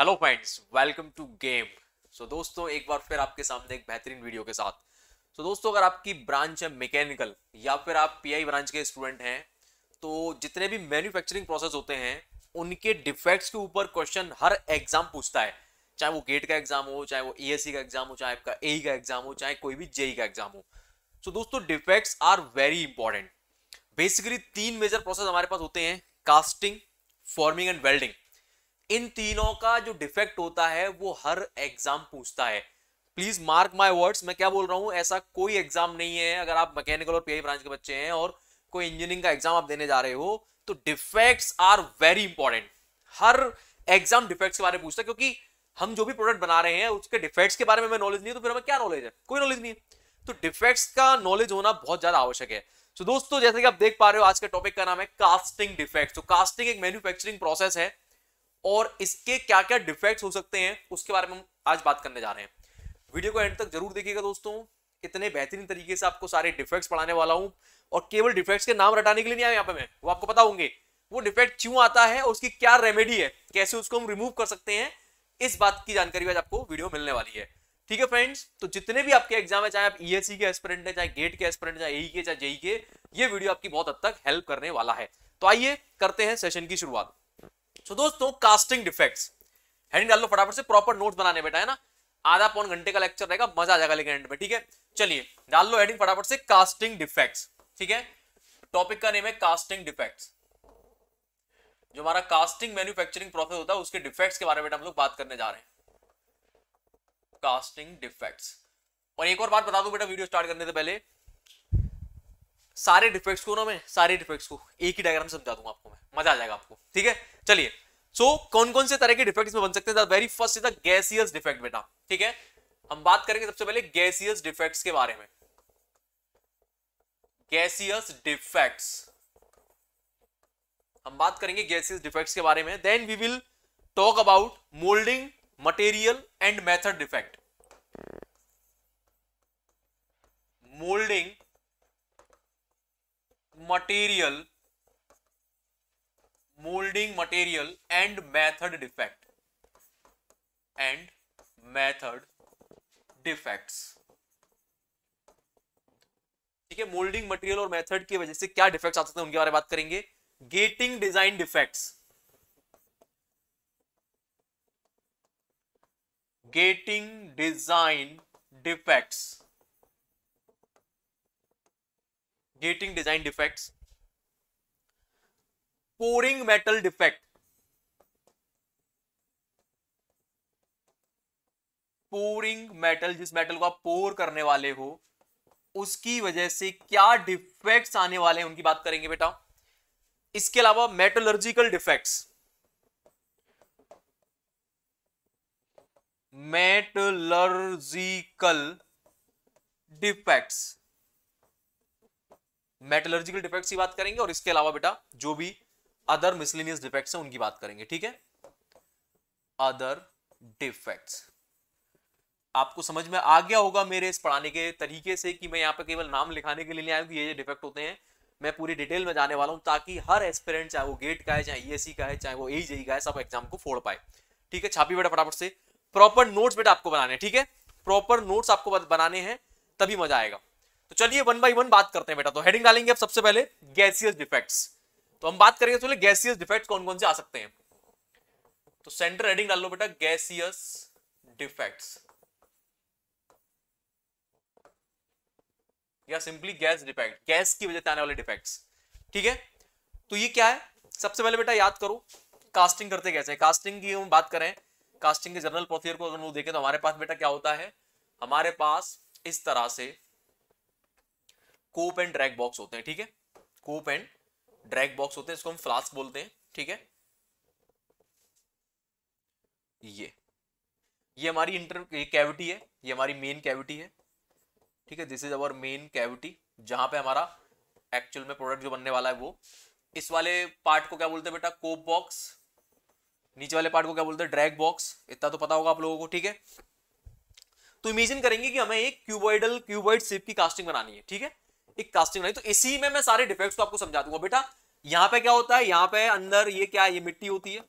Hello friends welcome to game so दोस्तों एक बार फिर आपके सामने एक बेहतरीन वीडियो के साथ सो so, दोस्तों अगर आपकी ब्रांच है मैकेनिकल या फिर आप पीआई ब्रांच के स्टूडेंट हैं तो जितने भी मैन्युफैक्चरिंग प्रोसेस होते हैं उनके डिफेक्ट्स के ऊपर क्वेश्चन हर एग्जाम पूछता है चाहे वो गेट का एग्जाम हो चाहे वो ई e का एग्जाम हो चाहे आपका ए e का एग्जाम हो चाहे कोई भी जेई e का एग्जाम हो सो so, दोस्तों defects are very important basically तीन मेजर प्रोसेस हमारे पास होते हैं कास्टिंग फॉर्मिंग एंड वेल्डिंग इन तीनों का जो डिफेक्ट होता है वो हर एग्जाम पूछता है प्लीज मार्क माय वर्ड्स मैं क्या बोल रहा हूँ ऐसा कोई एग्जाम नहीं है अगर आप मैकेनिकल और पीआई ब्रांच के बच्चे हैं और कोई इंजीनियरिंग का एग्जाम आप देने जा रहे हो तो डिफेक्ट्स आर वेरी इंपॉर्टेंट हर एग्जाम डिफेक्ट्स के बारे में पूछता है क्योंकि हम जो भी प्रोडक्ट बना रहे हैं उसके डिफेक्ट्स के बारे में हमें नॉलेज नहीं है तो फिर हमें क्या नॉलेज है कोई नॉलेज नहीं है तो डिफेक्ट्स का नॉलेज होना बहुत ज्यादा आवश्यक है तो so, दोस्तों जैसे कि आप देख पा रहे हो आज के टॉपिक का नाम है कास्टिंग डिफेक्ट तो कास्टिंग एक मैन्युफैक्चरिंग प्रोसेस है और इसके क्या क्या डिफेक्ट हो सकते हैं उसके बारे में हम आज बात करने जा रहे हैं वीडियो को एंड तक जरूर देखिएगा दोस्तों इतने बेहतरीन तरीके से आपको सारे डिफेक्ट्स पढ़ाने वाला हूं और केवल डिफेक्ट्स के नाम रटाने के लिए नहीं आया यहाँ पे मैं वो आपको पता होंगे वो डिफेक्ट क्यों आता है और उसकी क्या रेमेडी है कैसे उसको हम रिमूव कर सकते हैं इस बात की जानकारी आज आपको वीडियो मिलने वाली है ठीक है फ्रेंड्स तो जितने भी आपके एग्जाम है चाहे आप ईएससी e के एस्परेंट है चाहे गेट के एस्परेंट चाहे एई के e चाहे जेई के e ये वीडियो आपकी बहुत हद तक हेल्प करने वाला है तो आइए करते हैं सेशन की शुरुआत सो दोस्तों कास्टिंग डिफेक्ट्स हेडिंग डाल लो फटाफट से प्रॉपर नोट बनाने बेटा है ना आधा पौन घंटे का लेक्चर रहेगा मजा आ जाएगा लेकिन एंड में ठीक है चलिए डाल लो हेडिंग फटाफट से कास्टिंग डिफेक्ट्स ठीक है टॉपिक का नेम है कास्टिंग डिफेक्ट्स जो हमारा कास्टिंग मैन्युफैक्चरिंग प्रोसेस होता है उसके डिफेक्ट्स के बारे में हम लोग बात करने जा रहे हैं कास्टिंग डिफेक्ट्स और एक और बात बता दो बेटा वीडियो स्टार्ट करने से पहले सारे डिफेक्ट्स को ना मैं सारे डिफेक्ट्स को एक ही डायग्राम समझा दूंगा आपको मैं मजा आ जाएगा आपको ठीक है चलिए सो so, कौन कौन से तरह के डिफेक्ट इसमें बन सकते हैं very first is the gaseous defect बेटा ठीक है हम बात करेंगे सबसे पहले गैसियस डिफेक्ट्स के बारे में गैसियस डिफेक्ट्स हम बात करेंगे गैसियस डिफेक्ट्स के बारे में then we will talk about moulding material and method defect moulding material moulding material and method defect and method defects ठीक है मोल्डिंग मटेरियल और मेथड की वजह से क्या डिफेक्ट्स आ सकते हैं उनके बारे में बात करेंगे gating design defects gating design defects gating design defects pouring metal defect pouring metal जिस मेटल को आप पोर करने वाले हो उसकी वजह से क्या डिफेक्ट्स आने वाले हैं उनकी बात करेंगे बेटा इसके अलावा metallurgical defects metallurgical defects metallurgical defects की बात करेंगे और इसके अलावा बेटा जो भी अदर मिसलिनियस डिफेक्ट्स हैं उनकी बात करेंगे ठीक है अदर डिफेक्ट्स आपको समझ में आ गया होगा मेरे इस पढ़ाने के तरीके से कि मैं यहाँ पे केवल नाम लिखाने के लिए आया हूँ कि ये ये डिफेक्ट होते हैं मैं पूरी डिटेल में जाने वाला हूँ ताकि हर एस्पिरेंट चाहे वो गेट का है चाहे ईएससी e का है चाहे वो ए e का है सब एग्जाम को फोड़ पाए ठीक है छापी बेटा फटाफट से प्रॉपर नोट्स बेटा आपको बनाने ठीक है प्रॉपर नोट्स आपको बनाने हैं तभी मजा आएगा तो चलिए वन बाई वन बात करते हैं बेटा तो हेडिंग डालेंगे आप सबसे पहले गैसियस डिफेक्ट्स तो हम बात करेंगे तो गैसियस डिफेक्ट कौन कौन से आ सकते हैं तो सेंटर हेडिंग डाल लो बेटा गैसियस डिफेक्ट्स या सिंपली गैस डिफेक्ट गैस की वजह से आने वाले डिफेक्ट्स ठीक है तो ये क्या है सबसे पहले बेटा याद करो कास्टिंग करते कैसे कास्टिंग की हम बात करें कास्टिंग के जनरल प्रोसीजर को अगर वो देखें तो हमारे पास बेटा क्या होता है हमारे पास इस तरह से कोप एंड ड्रैग बॉक्स होते हैं ठीक है कोप एंड ड्रैग बॉक्स होते हैं इसको हम फ्लास्क बोलते हैं ठीक है ये ये हमारी इंटर कैविटी है ये हमारी मेन कैविटी है ठीक है this is our main cavity जहां पे हमारा एक्चुअल में प्रोडक्ट जो बनने वाला है वो इस वाले पार्ट को क्या बोलते हैं बेटा कोप बॉक्स नीचे वाले पार्ट को क्या बोलते हैं ड्रैग बॉक्स इतना तो पता होगा आप लोगों को ठीक है तो इमेजिन करेंगे कि हमें एक क्यूबॉइडल क्यूबॉइड शेप की कास्टिंग बनानी है ठीक है एक कास्टिंग बनाई तो इसी में मैं सारे डिफेक्ट्स को आपको समझा दूंगा बेटा यहाँ पे क्या होता है यहाँ पे अंदर ये क्या है ये मिट्टी होती है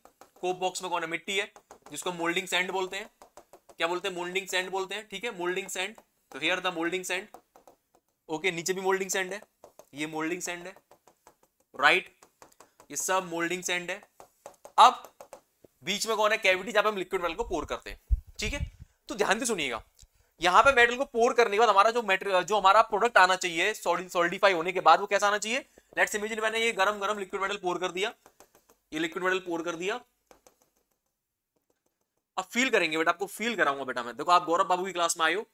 कोप बॉक्स में कौन है मिट्टी है जिसको मोल्डिंग सेंड बोलते हैं क्या बोलते हैं मोल्डिंग सेंड बोलते हैं ठीक है मोल्डिंग सेंड तो here the moulding sand okay नीचे भी मोल्डिंग सेंड है ये मोल्डिंग सेंड है राइट ये सब मोल्डिंग सेंड है अब बीच में कौन है कैविटी जहां पर हम लिक्विड मेटल को पोर करते हैं ठीक है तो ध्यान से सुनिएगा यहाँ पे मेटल को पोर करने के बाद हमारा जो मेटल जो हमारा प्रोडक्ट आना चाहिए सॉलिडिफाई होने के बाद वो कैसा आना चाहिए लेट्स इमेजिन मैंने ये गरम गरम लिक्विड मेटल पोर कर दिया ये लिक्विड मेटल पोर कर दिया अब फील करेंगे बेटा आपको फील कराऊंगा बेटा मैं देखो आप गौरव बाबू की क्लास में आयो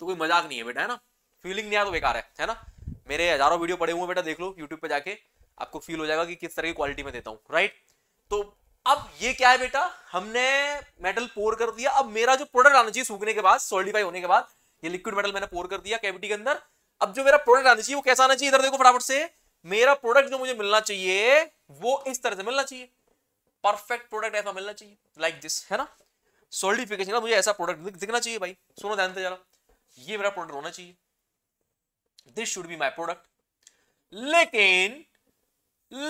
तो कोई मजाक नहीं है बेटा है ना फीलिंग नहीं आया तो बेकार है है ना मेरे हजारों वीडियो पड़े हुए बेटा देख लो यूट्यूब पे जाके आपको फील हो जाएगा कि किस तरह की क्वालिटी में देता हूँ राइट तो अब ये क्या है बेटा हमने मेटल पोर कर दिया अब मेरा जो प्रोडक्ट आना चाहिए सूखने के बाद सॉलिडिफाई होने के बाद ये लिक्विड मेटल मैंने पोर कर दिया कैविटी के अंदर अब जो मेरा प्रोडक्ट आना चाहिए वो कैसा आना चाहिए इधर देखो फटाफट से मेरा प्रोडक्ट जो मुझे मिलना चाहिए वो इस तरह से मिलना चाहिए परफेक्ट प्रोडक्ट ऐसा मिलना चाहिए लाइक like दिस है ना सॉलिडिफिकेशन मुझे ऐसा प्रोडक्ट दिखना चाहिए भाई सुनो ध्यान से जरा ये मेरा प्रोडक्ट होना चाहिए this should be my product लेकिन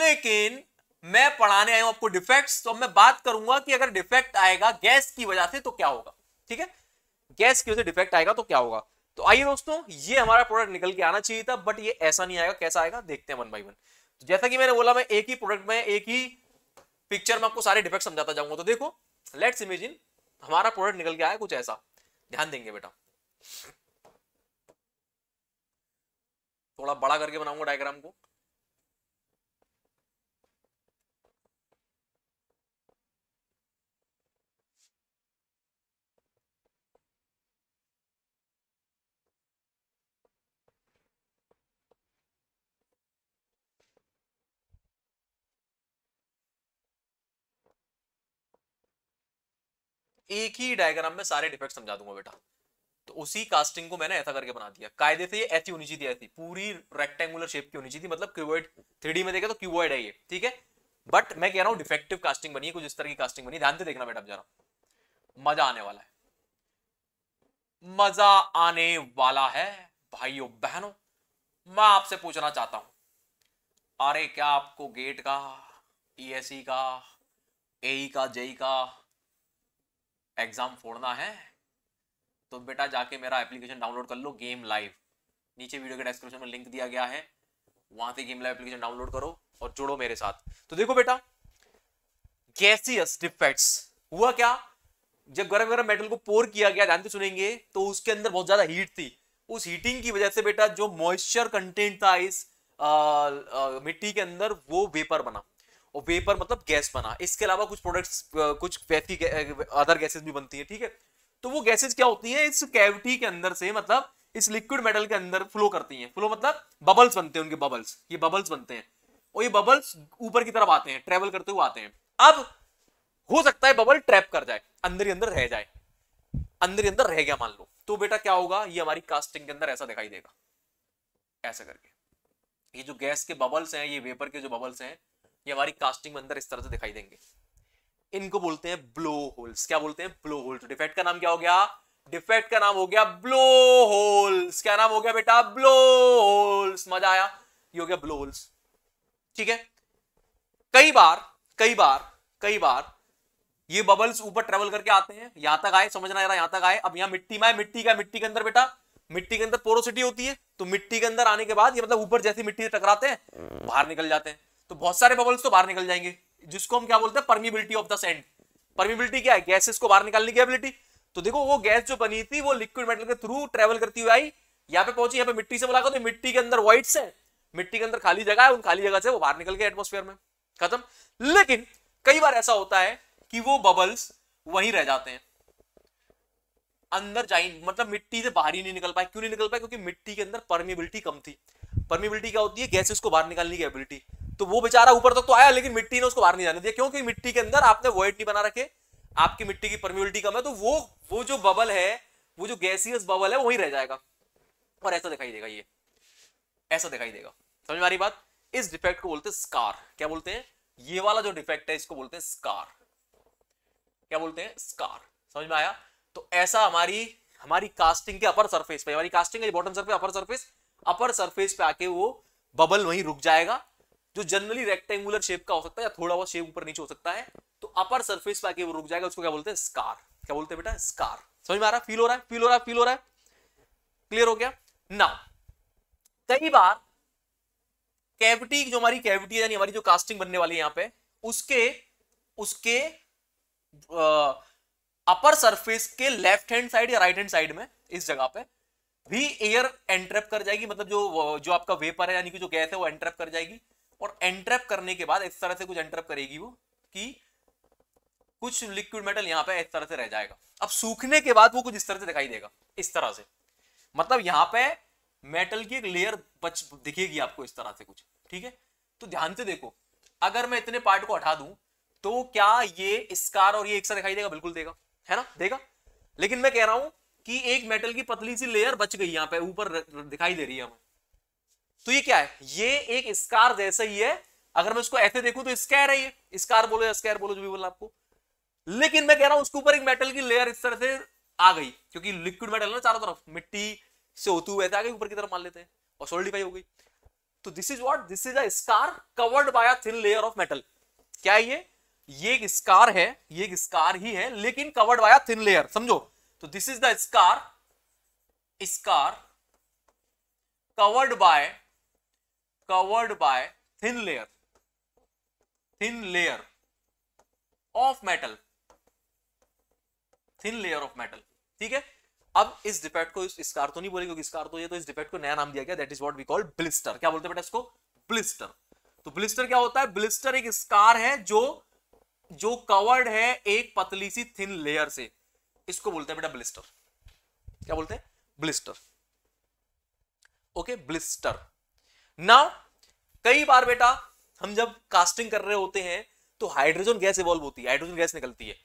लेकिन मैं पढ़ाने आया हूं आपको डिफेक्ट्स तो मैं बात करूंगा कि अगर डिफेक्ट आएगा गैस की वजह से तो क्या होगा ठीक है गैस की वजह से डिफेक्ट आएगा तो क्या होगा तो आइए दोस्तों ये हमारा प्रोडक्ट निकल के आना चाहिए था बट ये ऐसा नहीं आएगा कैसा आएगा देखते हैं वन बाई वन तो जैसा कि मैंने बोला मैं एक ही प्रोडक्ट में एक ही पिक्चर में आपको सारे डिफेक्ट समझाता जाऊंगा तो देखो लेट्स इमेजिन हमारा प्रोडक्ट निकल के आया कुछ ऐसा ध्यान देंगे बेटा थोड़ा बड़ा करके बनाऊंगा डायग्राम को एक ही डायग्राम में सारे डिफेक्ट समझा दूंगा बेटा तो उसी कास्टिंग को मैंने ऐसा करके बना दिया कायदे से ये ऐसी होनी चाहिए ऐसी पूरी रेक्टेंगुलर शेप की होनी चाहिए मतलब क्यूबॉइड थ्री में देखे तो क्यूबॉइड है ये ठीक है बट मैं कह रहा हूँ डिफेक्टिव कास्टिंग बनी है कुछ इस तरह की कास्टिंग बनी ध्यान से देखना बेटा जरा मजा आने वाला है मजा आने वाला है भाइयों बहनों मैं आपसे पूछना चाहता हूं अरे क्या आपको गेट का ई e e का ए e का जेई का एग्जाम फोड़ना है तो बेटा जाके मेरा एप्लीकेशन डाउनलोड कर लो गेम लाइव नीचे वीडियो के डिस्क्रिप्शन में लिंक दिया गया है वहां से गेम लाइव एप्लीकेशन डाउनलोड करो और जुड़ो मेरे साथ तो देखो बेटा गैसियस डिफेक्ट्स हुआ क्या जब गर्म गर्म मेटल को पोर किया गया ध्यान से सुनेंगे तो उसके अंदर बहुत ज्यादा हीट थी उस हीटिंग की वजह से बेटा जो मॉइस्चर कंटेंट था इस आ, आ, मिट्टी के अंदर वो वेपर बना और वेपर मतलब गैस बना इसके अलावा कुछ प्रोडक्ट्स कुछ वैसी अदर गैसेज भी बनती है ठीक है तो वो गैसेज क्या होती है इस कैविटी के अंदर से मतलब इस लिक्विड मेटल के अंदर फ्लो करती हैं फ्लो मतलब बबल्स बनते हैं उनके बबल्स ये बबल्स बनते हैं और ये बबल्स ऊपर की तरफ आते हैं ट्रेवल करते हुए आते हैं अब हो सकता है बबल ट्रैप कर जाए अंदर ही अंदर रह जाए अंदर ही अंदर रह गया मान लो तो बेटा क्या होगा ये हमारी कास्टिंग के अंदर ऐसा दिखाई देगा ऐसा करके ये जो गैस के बबल्स हैं ये वेपर के जो बबल्स हैं ये हमारी कास्टिंग में अंदर इस तरह से दिखाई देंगे इनको बोलते हैं ब्लो होल्स क्या बोलते हैं ब्लो होल्स डिफेक्ट का नाम क्या हो गया डिफेक्ट का नाम हो गया ब्लो होल्स क्या नाम हो गया बेटा ब्लो होल्स मजा आया ये हो गया ब्लो होल्स ठीक है कई बार कई बार कई बार ये बबल्स ऊपर ट्रेवल करके आते हैं यहां तक आए समझना यहां तक आए अब यहां मिट्टी में मिट्टी का मिट्टी के अंदर बेटा मिट्टी के अंदर पोरोसिटी होती है तो मिट्टी के अंदर आने के बाद ये मतलब ऊपर जैसी मिट्टी से टकराते हैं बाहर निकल जाते हैं तो बहुत सारे बबल्स तो बाहर निकल जाएंगे जिसको हम क्या बोलते हैं permeability of the sand permeability क्या है गैसेस को बाहर निकालने की एबिलिटी तो देखो वो गैस जो बनी थी वो लिक्विड मेटल के थ्रू ट्रेवल करती हुई आई यहाँ पे पहुंची यहाँ पे मिट्टी से मुलाकात तो मिट्टी के अंदर व्हाइट्स है मिट्टी के अंदर खाली जगह है उन खाली जगह से वो बाहर निकल गए एटमोस्फेयर में खत्म लेकिन कई बार ऐसा होता है कि वो बबल्स वहीं रह जाते हैं अंदर जाए मतलब मिट्टी से बाहर ही नहीं निकल पाए क्यों नहीं निकल पाए क्योंकि मिट्टी के अंदर परमिबिलिटी कम थी परमिबिलिटी क्या होती है गैसेस को बाहर निकालने की एबिलिटी तो वो बेचारा ऊपर तक तो, आया लेकिन मिट्टी ने उसको बाहर नहीं जाने दिया क्योंकि मिट्टी के अंदर आपने वॉइड नहीं बना रखे आपकी मिट्टी की परम्यूलिटी कम है तो वो वो जो बबल है वो जो गैसियस बबल है वही रह जाएगा और ऐसा दिखाई देगा ये ऐसा दिखाई देगा समझ में आ रही बात इस डिफेक्ट को बोलते हैं स्कार क्या बोलते हैं ये वाला जो डिफेक्ट है इसको बोलते हैं स्कार क्या बोलते हैं स्कार समझ में आया तो ऐसा हमारी हमारी कास्टिंग के अपर सरफेस पे हमारी कास्टिंग है bottom surface upper surface upper surface पे आके वो बबल वहीं रुक जाएगा जो जनरली रेक्टेंगुलर शेप का हो सकता है या थोड़ा बहुत शेप ऊपर नीचे हो सकता है तो अपर सर्फेस पर आके वो रुक जाएगा उसको क्या बोलते हैं स्कार क्या बोलते हैं बेटा स्कार समझ में आ रहा फील हो रहा है फील हो रहा है फील हो रहा है क्लियर हो गया ना कई बार कैविटी जो हमारी कैविटी यानी हमारी जो कास्टिंग बनने वाली है यहाँ पे उसके उसके अपर सरफेस के लेफ्ट हैंड साइड या राइट हैंड साइड में इस जगह पे भी एयर एंट्रेप कर जाएगी मतलब जो जो आपका वेपर है यानी कि जो गैस है वो एंट्रेप कर जाएगी और एंट्रप करने के बाद इस तरह से कुछ एंट्रप करेगी वो कि कुछ लिक्विड मेटल यहाँ पे इस तरह से रह जाएगा अब सूखने के बाद वो कुछ इस तरह से दिखाई देगा इस तरह से मतलब यहाँ पे मेटल की एक लेयर बच दिखेगी आपको इस तरह से कुछ ठीक है तो ध्यान से देखो अगर मैं इतने पार्ट को हटा दूं तो क्या ये स्कार और ये एक साथ दिखाई देगा बिल्कुल देगा है ना देगा लेकिन मैं कह रहा हूं कि एक मेटल की पतली सी लेयर बच गई यहाँ पे ऊपर दिखाई दे रही है हमें तो ये क्या है ये एक स्कार जैसा ही है अगर मैं इसको ऐसे देखूं तो स्कैर है ये स्कार बोलो या स्कैर बोलो जो भी बोला आपको लेकिन मैं कह रहा हूं उसके ऊपर एक मेटल की लेयर इस तरह से आ गई क्योंकि लिक्विड मेटल है ना चारों तरफ मिट्टी से होती हुए आ गई ऊपर की तरफ मान लेते हैं और सोलिडिफाई हो गई तो this is what this is a scar covered by a thin layer of metal क्या है ये ये एक स्कार है ये एक स्कार ही है लेकिन covered by a thin layer समझो तो this is the scar scar covered by covered by thin layer thin layer of metal thin layer of metal ठीक है अब इस डिफेक्ट को इस कार तो नहीं बोले क्योंकि स्कार तो ये तो इस डिफेक्ट को नया नाम दिया गया that is what we call blister क्या बोलते हैं बेटा इसको ब्लिस्टर तो ब्लिस्टर क्या होता है ब्लिस्टर एक स्कार है जो जो कवर्ड है एक पतली सी थिन लेयर से इसको बोलते हैं बेटा ब्लिस्टर क्या बोलते हैं ब्लिस्टर ओके ब्लिस्टर नाउ कई बार बेटा हम जब कास्टिंग कर रहे होते हैं तो हाइड्रोजन गैस इवॉल्व होती है हाइड्रोजन गैस निकलती है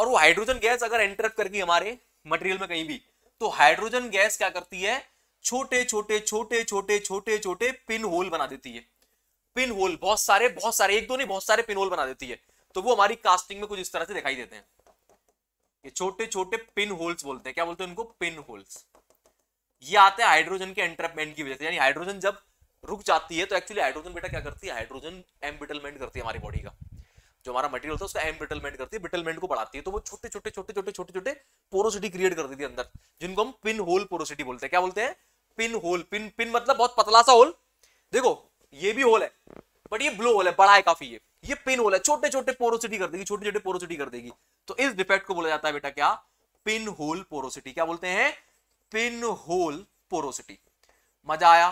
और वो हाइड्रोजन गैस अगर एंटरप्ट करगी हमारे मटेरियल में कहीं भी तो हाइड्रोजन गैस क्या करती है छोटे छोटे छोटे छोटे छोटे छोटे पिन होल बना देती है पिन होल बहुत सारे बहुत सारे एक दो नहीं बहुत सारे पिन होल बना देती है तो वो हमारी कास्टिंग में कुछ इस तरह से दिखाई देते हैं ये छोटे छोटे पिन होल्स बोलते हैं क्या बोलते हैं उनको पिन होल्स ये आते हैं हाइड्रोजन के एंट्रपमेंट की वजह से यानी हाइड्रोजन जब रुक जाती है तो एक्चुअली हाइड्रोजन बेटा क्या करती है हाइड्रोजन एम्बिटलमेंट करती है हमारी बॉडी का जो हमारा मटेरियल होता है उसका एम्बिटलमेंट करती है बिटलमेंट को बढ़ाती है तो वो छोटे छोटे छोटे छोटे छोटे छोटे पोरोसिटी क्रिएट कर देती है अंदर जिनको हम पिन होल पोरोसिटी बोलते हैं क्या बोलते हैं पिन होल पिन पिन मतलब बहुत पतला सा होल देखो ये भी होल है बट ये ब्लू होल है बड़ा है काफी ये ये पिन होल है छोटे छोटे पोरोसिटी कर देगी छोटे छोटे पोरोसिटी कर देगी तो इस डिफेक्ट को बोला जाता है बेटा क्या पिन होल पोरोसिटी क्या बोलते हैं पिन होल पोरोसिटी मजा आया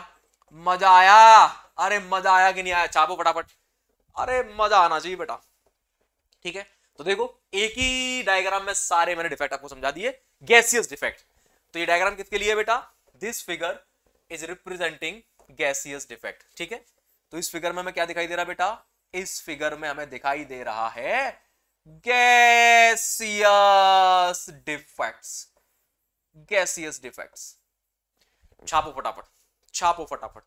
मजा आया अरे मजा आया कि नहीं आया चापो फटाफट अरे मजा आना चाहिए बेटा ठीक है तो देखो एक ही डायग्राम में सारे मैंने डिफेक्ट आपको समझा दिए गैसियस डिफेक्ट तो ये डायग्राम किसके लिए बेटा this figure is representing gaseous defect ठीक है तो इस फिगर में हमें क्या दिखाई दे रहा है बेटा इस फिगर में हमें दिखाई दे रहा है गैसियस डिफेक्ट गैसियस डिफेक्ट छापो फटाफट छापो फटाफट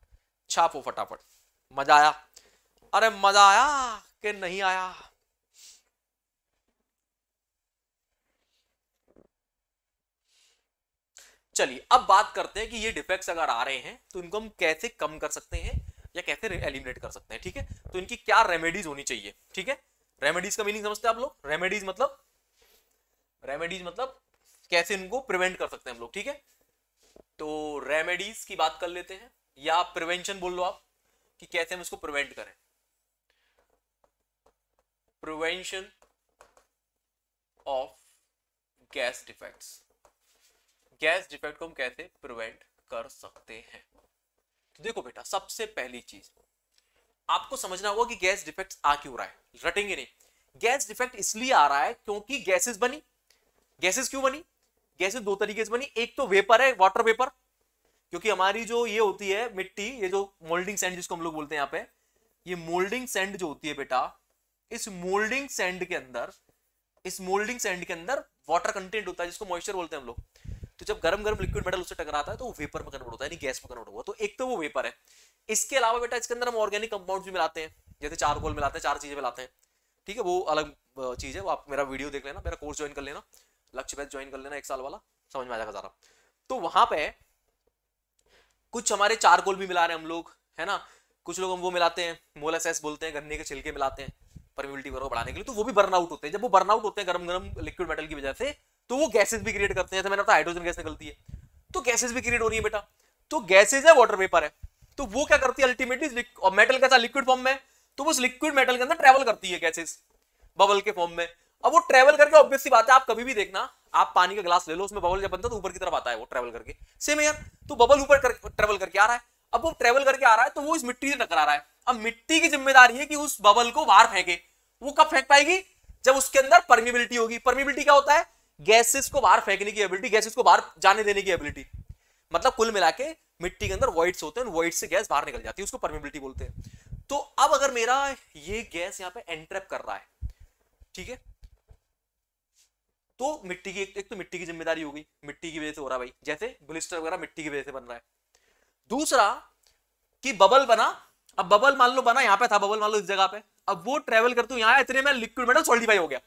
छापो फटाफट मजा आया अरे मजा आया कि नहीं आया चलिए अब बात करते हैं कि ये डिफेक्ट्स अगर आ रहे हैं तो इनको हम कैसे कम कर सकते हैं या कैसे एलिमिनेट कर सकते हैं ठीक है तो इनकी क्या रेमेडीज होनी चाहिए ठीक है रेमेडीज का मीनिंग समझते हैं आप लोग रेमेडीज मतलब रेमेडीज मतलब कैसे इनको प्रिवेंट कर सकते हैं हम लोग ठीक है तो रेमेडीज की बात कर लेते हैं या प्रिवेंशन बोल लो आप कि कैसे हम इसको प्रिवेंट करें prevention of gas defects gas defect को हम कैसे प्रिवेंट कर सकते हैं तो देखो बेटा सबसे पहली चीज आपको समझना होगा कि गैस डिफेक्ट आ क्यों रहा है रटेंगे नहीं गैस डिफेक्ट इसलिए आ रहा है क्योंकि गैसेस बनी गैसेस क्यों बनी गैसेस दो तरीके से बनी एक तो वेपर है वाटर वेपर क्योंकि हमारी जो ये होती है मिट्टी ये जो मोल्डिंग सेंड जिसको हम लोग बोलते हैं यहाँ पे ये मोल्डिंग सेंड जो होती है बेटा इस मोल्डिंग सेंड के अंदर इस मोल्डिंग सेंड के अंदर वाटर कंटेंट होता है जिसको मॉइस्चर बोलते हैं हम लोग तो जब गर्म गर्म लिक्विड मेटल उससे टकराता है तो वो वेपर में कन्वर्ट होता है गैस में कन्वर्ट होगा तो एक तो वो वेपर है इसके अलावा बेटा इसके अंदर हम ऑर्गेनिक कंपाउंड भी मिलाते हैं जैसे चार मिलाते हैं चार चीजें मिलाते हैं ठीक है वो अलग चीज है वो आप मेरा वीडियो देख लेना मेरा कोर्स ज्वाइन कर लेना लक्ष्य बैच ज्वाइन कर लेना एक साल वाला समझ में आ जाएगा जरा तो वहां पे कुछ हमारे चार गोल भी मिला रहे हैं हम लोग है ना कुछ लोग हम वो मिलाते हैं मोलासेस बोलते हैं गन्ने के छिलके मिलाते हैं परमिबिलिटी वगैरह बढ़ाने के लिए तो वो भी बर्नआउट होते हैं जब वो बर्नआउट होते हैं गर्म गर्म लिक्विड मेटल की वजह से तो वो गैसेज भी क्रिएट करते हैं जैसे मैंने बताया हाइड्रोजन गैस निकलती है तो गैसेज भी क्रिएट हो रही है बेटा तो गैसेज है वाटर पेपर है तो वो क्या करती है अल्टीमेटली मेटल कैसा लिक्विड फॉर्म में तो उस लिक्विड मेटल के अंदर ट्रेवल करती है गैसेज बबल के फॉर्म में अब वो ट्रेवल करके ऑब्वियस बात है आप कभी भी देखना आप पानी का ग्लास ले लो उसमें बबल जब बनता है तो ऊपर की तरफ आता है वो ट्रेवल करके सेम यार तो बबल ऊपर कर, ट्रेवल करके आ रहा है अब वो ट्रेवल करके आ रहा है तो वो इस मिट्टी से टकरा रहा है अब मिट्टी की जिम्मेदारी है कि उस बबल को बाहर फेंके वो कब फेंक पाएगी जब उसके अंदर परमिबिलिटी होगी परमिबिलिटी क्या होता है गैसेस को बाहर फेंकने की एबिलिटी गैसेस को बाहर जाने देने की एबिलिटी मतलब कुल मिला के मिट्टी के अंदर वाइट्स होते हैं व्हाइट से गैस बाहर निकल जाती है उसको परमिबिलिटी बोलते हैं तो अब अगर मेरा ये गैस यहाँ पे एंट्रेप कर रहा है ठीक है तो मिट्टी की एक तो मिट्टी की जिम्मेदारी होगी मिट्टी की वजह से हो रहा भाई जैसे बुलिस्टर वगैरह मिट्टी की वजह से बन रहा है दूसरा कि बबल बना अब बबल मान लो बना यहाँ पे था बबल मान लो इस जगह पे अब वो ट्रेवल करते हुए यहाँ इतने में लिक्विड मेटल सोल्डिफाई हो गया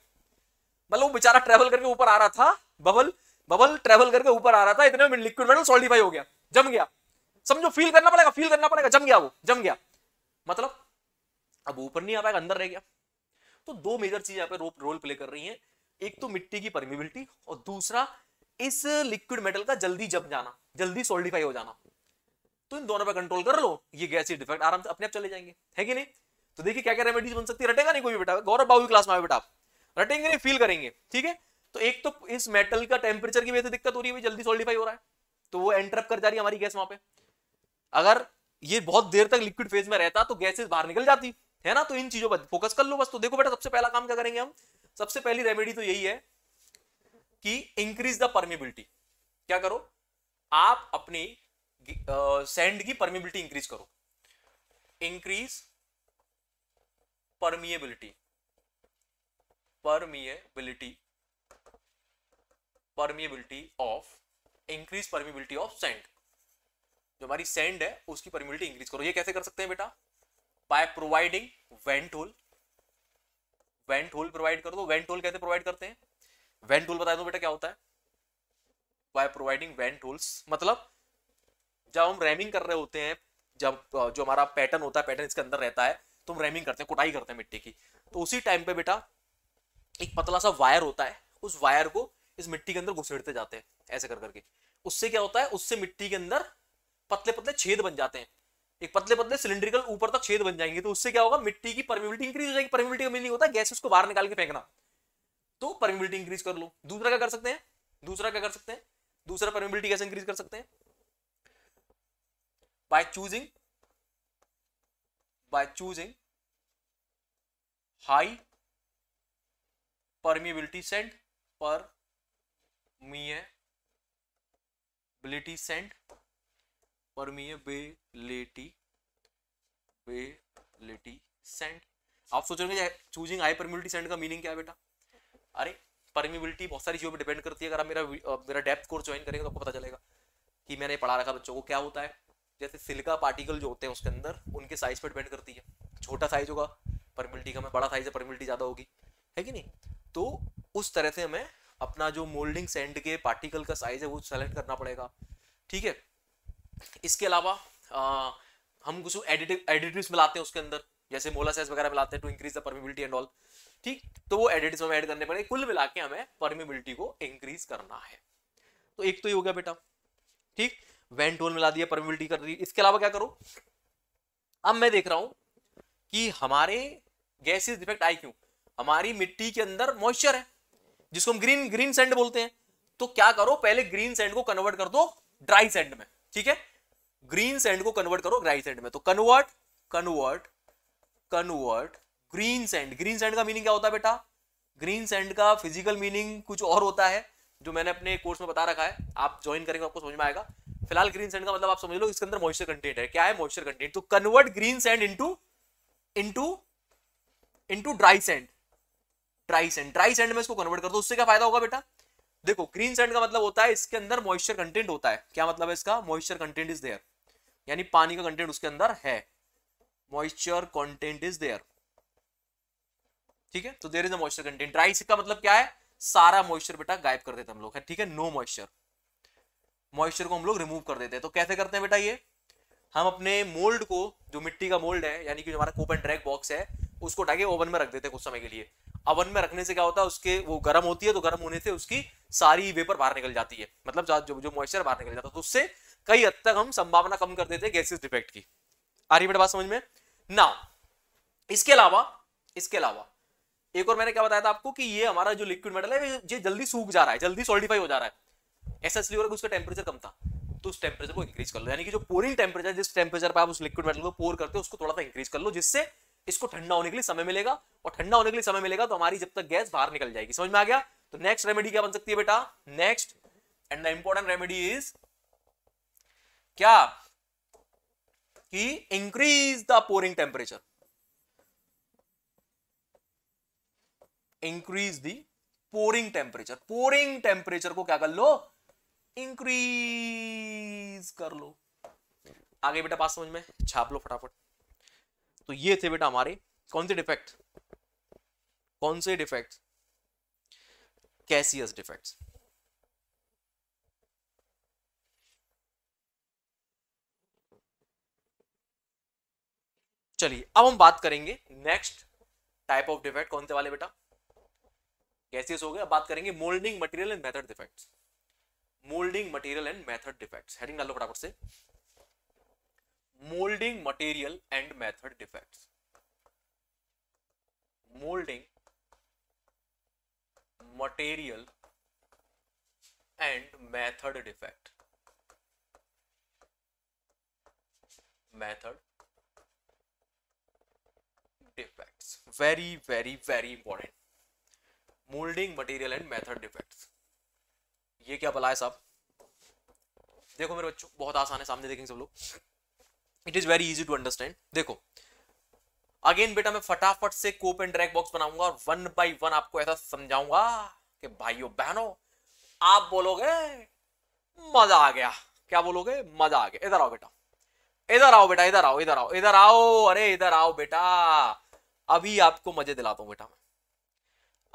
मतलब वो बेचारा ट्रेवल करके ऊपर आ रहा था बबल बबल ट्रेवल करके ऊपर आ रहा था इतने में लिक्विड मेटल सोल्डिफाई हो गया जम गया समझो फील करना पड़ेगा फील करना पड़ेगा जम गया वो जम गया मतलब अब ऊपर नहीं आ पाएगा अंदर रह गया तो दो मेजर चीज यहाँ पे रोल प्ले कर रही है एक तो मिट्टी की परमिबिलिटी और दूसरा इस लिक्विड मेटल का जल्दी जम जाना जल्दी सोल्डिफाई हो जाना तो इन दोनों पर कंट्रोल कर लो ये गैसीय डिफेक्ट आराम से अपने आप चले जाएंगे है कि नहीं तो देखिए क्या क्या रेमेडीज बन सकती है रटेगा नहीं कोई बेटा गौरव बाबू क्लास में बेटा रटेंगे नहीं फील करेंगे ठीक है तो एक तो इस मेटल का टेम्परेचर की वजह से दिक्कत हो रही है जल्दी सोल्डिफाई हो रहा है तो वो एंटरप कर जा रही है हमारी गैस वहां पे अगर ये बहुत देर तक लिक्विड फेज में रहता तो गैसेस बाहर निकल जाती है ना तो इन चीजों पर फोकस कर लो बस तो देखो बेटा सबसे पहला काम क्या करेंगे हम सबसे पहली रेमेडी तो यही है कि इंक्रीज द परमिबिलिटी क्या करो आप अपनी सैंड uh, की परमिबिलिटी इंक्रीज करो increase permeability permeability permeability of increase permeability of sand जो हमारी सैंड है उसकी परमिबिलिटी इंक्रीज करो ये कैसे कर सकते हैं बेटा by providing vent hole vent hole provide कर दो वेंट होल कैसे प्रोवाइड करते हैं वेंट होल बता दो बेटा क्या होता है बाय प्रोवाइडिंग वेंट होल्स मतलब जब हम रैमिंग कर रहे होते हैं जब जो हमारा पैटर्न होता है पैटर्न इसके अंदर रहता है तो हम रैमिंग करते हैं कुटाई करते हैं मिट्टी की तो उसी टाइम पे बेटा एक पतला सा वायर होता है उस वायर को इस मिट्टी के अंदर घुसेड़ते जाते हैं ऐसे कर करके उससे क्या होता है उससे मिट्टी के अंदर पतले पतले छेद बन जाते हैं एक पतले पतले सिलेंड्रिकल ऊपर तक छेद बन जाएंगे तो उससे क्या होगा मिट्टी की परमिबिलिटी इंक्रीज हो जाएगी परमिबिलिटी का मीनिंग होता है गैसेस को बाहर निकाल के फेंकना तो परमिबिलिटी इंक्रीज कर लो दूसरा क्या कर सकते हैं दूसरा क्या कर सकते हैं दूसरा परमिबिलिटी कैसे इंक्रीज कर सकते हैं by choosing by choosing high permeability sand permeability sand permeability sand आप सोच रहे चूजिंग हाई परमिबिलिटी सेंट का मीनिंग क्या बेटा अरे परमिबिलिटी बहुत सारी चीज़ों पर डिपेंड करती है अगर आप मेरा मेरा डेप्थ कोर्स ज्वाइन करेंगे तो आपको पता चलेगा कि मैंने पढ़ा रखा बच्चों को क्या होता है जैसे सिल्का पार्टिकल जो होते हैं उसके अंदर उनके साइज पर डिपेंड करती है छोटा साइज होगा परमिबिलिटी का है बड़ा साइज है परमिबिलिटी ज़्यादा होगी है कि नहीं तो उस तरह से हमें अपना जो मोल्डिंग सेंड के पार्टिकल का साइज है वो सेलेक्ट करना पड़ेगा ठीक है इसके अलावा हम कुछ एडिटिव एडिटिव्स मिलाते हैं उसके अंदर जैसे मोला साइज वगैरह मिलाते हैं to increase the permeability and all ठीक तो वो एडिटिव हमें ऐड करने पड़े कुल मिला के हमें परमिबिलिटी को इंक्रीज करना है तो एक तो ये हो गया बेटा ठीक वेंट होल मिला दिया परमिबिलिटी कर दी इसके अलावा क्या करो अब मैं देख रहा हूं कि हमारे गैसेज डिफेक्ट आई क्यों हमारी मिट्टी के अंदर मॉइस्चर है जिसको हम ग्रीन ग्रीन सेंड बोलते हैं तो क्या करो पहले ग्रीन सेंड को कन्वर्ट कर दो ड्राई सेंड में ठीक है ग्रीन सैंड को कन्वर्ट करो राइट सैंड में तो convert convert convert green sand green sand का मीनिंग क्या होता है बेटा ग्रीन सैंड का फिजिकल मीनिंग कुछ और होता है जो मैंने अपने कोर्स में बता रखा है आप ज्वाइन करेंगे आपको समझ में आएगा फिलहाल ग्रीन सैंड का मतलब आप समझ लो इसके अंदर मॉइस्चर कंटेंट है क्या है मॉइस्चर कंटेंट तो convert green sand into into into dry sand dry sand dry sand में इसको कन्वर्ट कर दो उससे क्या फायदा होगा बेटा देखो ग्रीन सैंड का मतलब होता है इसके अंदर मॉइस्चर कंटेंट होता है क्या मतलब है इसका मॉइस्चर कंटेंट इज देयर यानी पानी का कंटेंट उसके अंदर है मॉइस्चर कंटेंट इज देयर ठीक है तो there is a moisture content dry सिक का मतलब क्या है सारा मॉइस्चर बेटा गायब कर देते हम लोग है ठीक है नो मॉइस्चर मॉइस्चर को हम लोग रिमूव कर देते हैं तो कैसे करते हैं बेटा ये हम अपने मोल्ड को जो मिट्टी का मोल्ड है यानी कि हमारा कोप एंड ड्रैग बॉक्स है उसको डाके ओवन में रख देते हैं कुछ समय के लिए अवन में रखने से क्या होता है उसके वो गर्म होती है तो गर्म होने से उसकी सारी वेपर बाहर निकल जाती है मतलब जो जो मॉइस्चर बाहर निकल जाता है तो उससे कई हद तक हम संभावना कम कर देते हैं गैसेज डिफेक्ट की आ रही बेटा बात समझ में ना इसके अलावा इसके अलावा एक और मैंने क्या बताया था आपको कि ये हमारा जो लिक्विड मेटल है ये जल्दी सूख जा रहा है जल्दी सोल्डिफाई हो जा रहा है ऐसा इसलिए हो रहा है उसका टेम्परेचर कम था तो उस टेम्परेचर को इंक्रीज कर लो यानी कि जो पोरिंग टेम्परेचर जिस टेम्परेचर पर आप उस लिक्विड मेटल को पोर करते हो उसको थोड़ा सा इंक्रीज कर लो जिससे इसको ठंडा होने के लिए समय मिलेगा और ठंडा होने के लिए समय मिलेगा तो हमारी जब तक गैस बाहर निकल जाएगी समझ में आ गया तो नेक्स्ट रेमेडी क्या बन सकती है बेटा next and the important remedy is क्या कि increase the pouring temperature increase the pouring temperature pouring temperature को क्या कर लो इंक्रीज कर लो आगे बेटा बात समझ में छाप लो फटाफट तो ये थे बेटा हमारे कौन से डिफेक्ट कौन से डिफेक्ट कैसियस डिफेक्ट चलिए अब हम बात करेंगे नेक्स्ट टाइप ऑफ डिफेक्ट कौन से वाले बेटा कैसियस हो गया अब बात करेंगे moulding material and method defects moulding material and method defects heading डालो फटाफट से moulding material and method defects moulding material and method defect method defects very very very important moulding material and method defects ये क्या बोला है साहब देखो मेरे बच्चों बहुत आसान है सामने देखेंगे सब लोग it is very easy to understand देखो अगेन बेटा मैं फटाफट से कोप एंड ड्रैग बॉक्स बनाऊंगा और वन बाई वन आपको ऐसा समझाऊंगा कि भाइयों बहनों आप बोलोगे मजा आ गया क्या बोलोगे मजा आ गया इधर आओ बेटा इधर आओ बेटा इधर आओ इधर आओ इधर आओ अरे इधर आओ बेटा अभी आपको मजे दिलाता हूं बेटा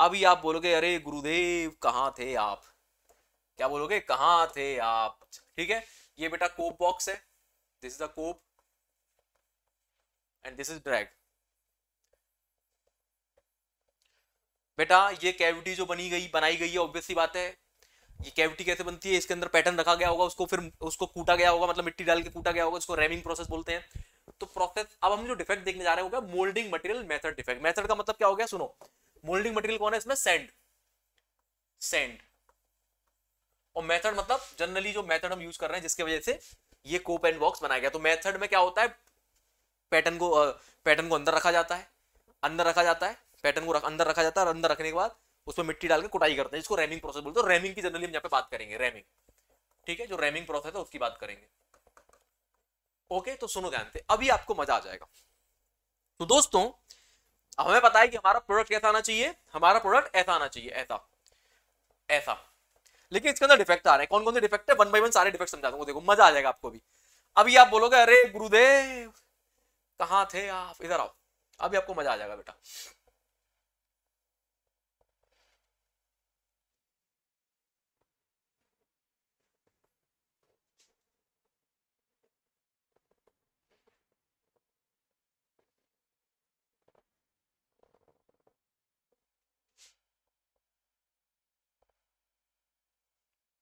अभी आप बोलोगे अरे गुरुदेव कहाँ थे आप क्या बोलोगे कहाँ थे आप ठीक है ये बेटा कोप बॉक्स है this is the cope and this is drag बेटा ये कैविटी जो बनी गई बनाई गई है ऑब्वियसली बात है ये कैविटी कैसे बनती है इसके अंदर पैटर्न रखा गया होगा उसको फिर उसको कूटा गया होगा मतलब मिट्टी डाल के कूटा गया होगा उसको रेमिंग प्रोसेस बोलते हैं तो प्रोसेस अब हम जो डिफेक्ट देखने जा रहे हैं moulding material method defect method का मतलब क्या हो गया सुनो मोल्डिंग मटेरियल कौन है इसमें सेंड सेंड और मेथड मतलब जनरली जो मेथड हम यूज कर रहे हैं जिसकी वजह से ये कोप एंड बॉक्स बनाया गया तो मेथड में क्या होता है पैटर्न को पैटर्न को अंदर रखा जाता है अंदर रखा जाता है पैटर्न को रख, अंदर रखा जाता है और अंदर रखने के बाद उसमें मिट्टी डाल के कुटाई करते हैं जिसको रैमिंग प्रोसेस बोलते हैं रैमिंग तो की जनरली हम यहाँ पे बात करेंगे रैमिंग ठीक है जो रैमिंग प्रोसेस है उसकी बात करेंगे ओके तो सुनो ध्यान से अभी आपको मजा आ जाएगा तो दोस्तों हमें पता है कि हमारा प्रोडक्ट कैसा आना चाहिए हमारा प्रोडक्ट ऐसा आना चाहिए ऐसा ऐसा लेकिन इसके अंदर डिफेक्ट आ रहे हैं कौन कौन से डिफेक्ट है वन बाई वन सारे डिफेक्ट समझा दूंगा देखो मजा आ जाएगा आपको भी अभी आप बोलोगे अरे गुरुदेव कहा थे आप इधर आओ अभी आपको मजा आ जाएगा बेटा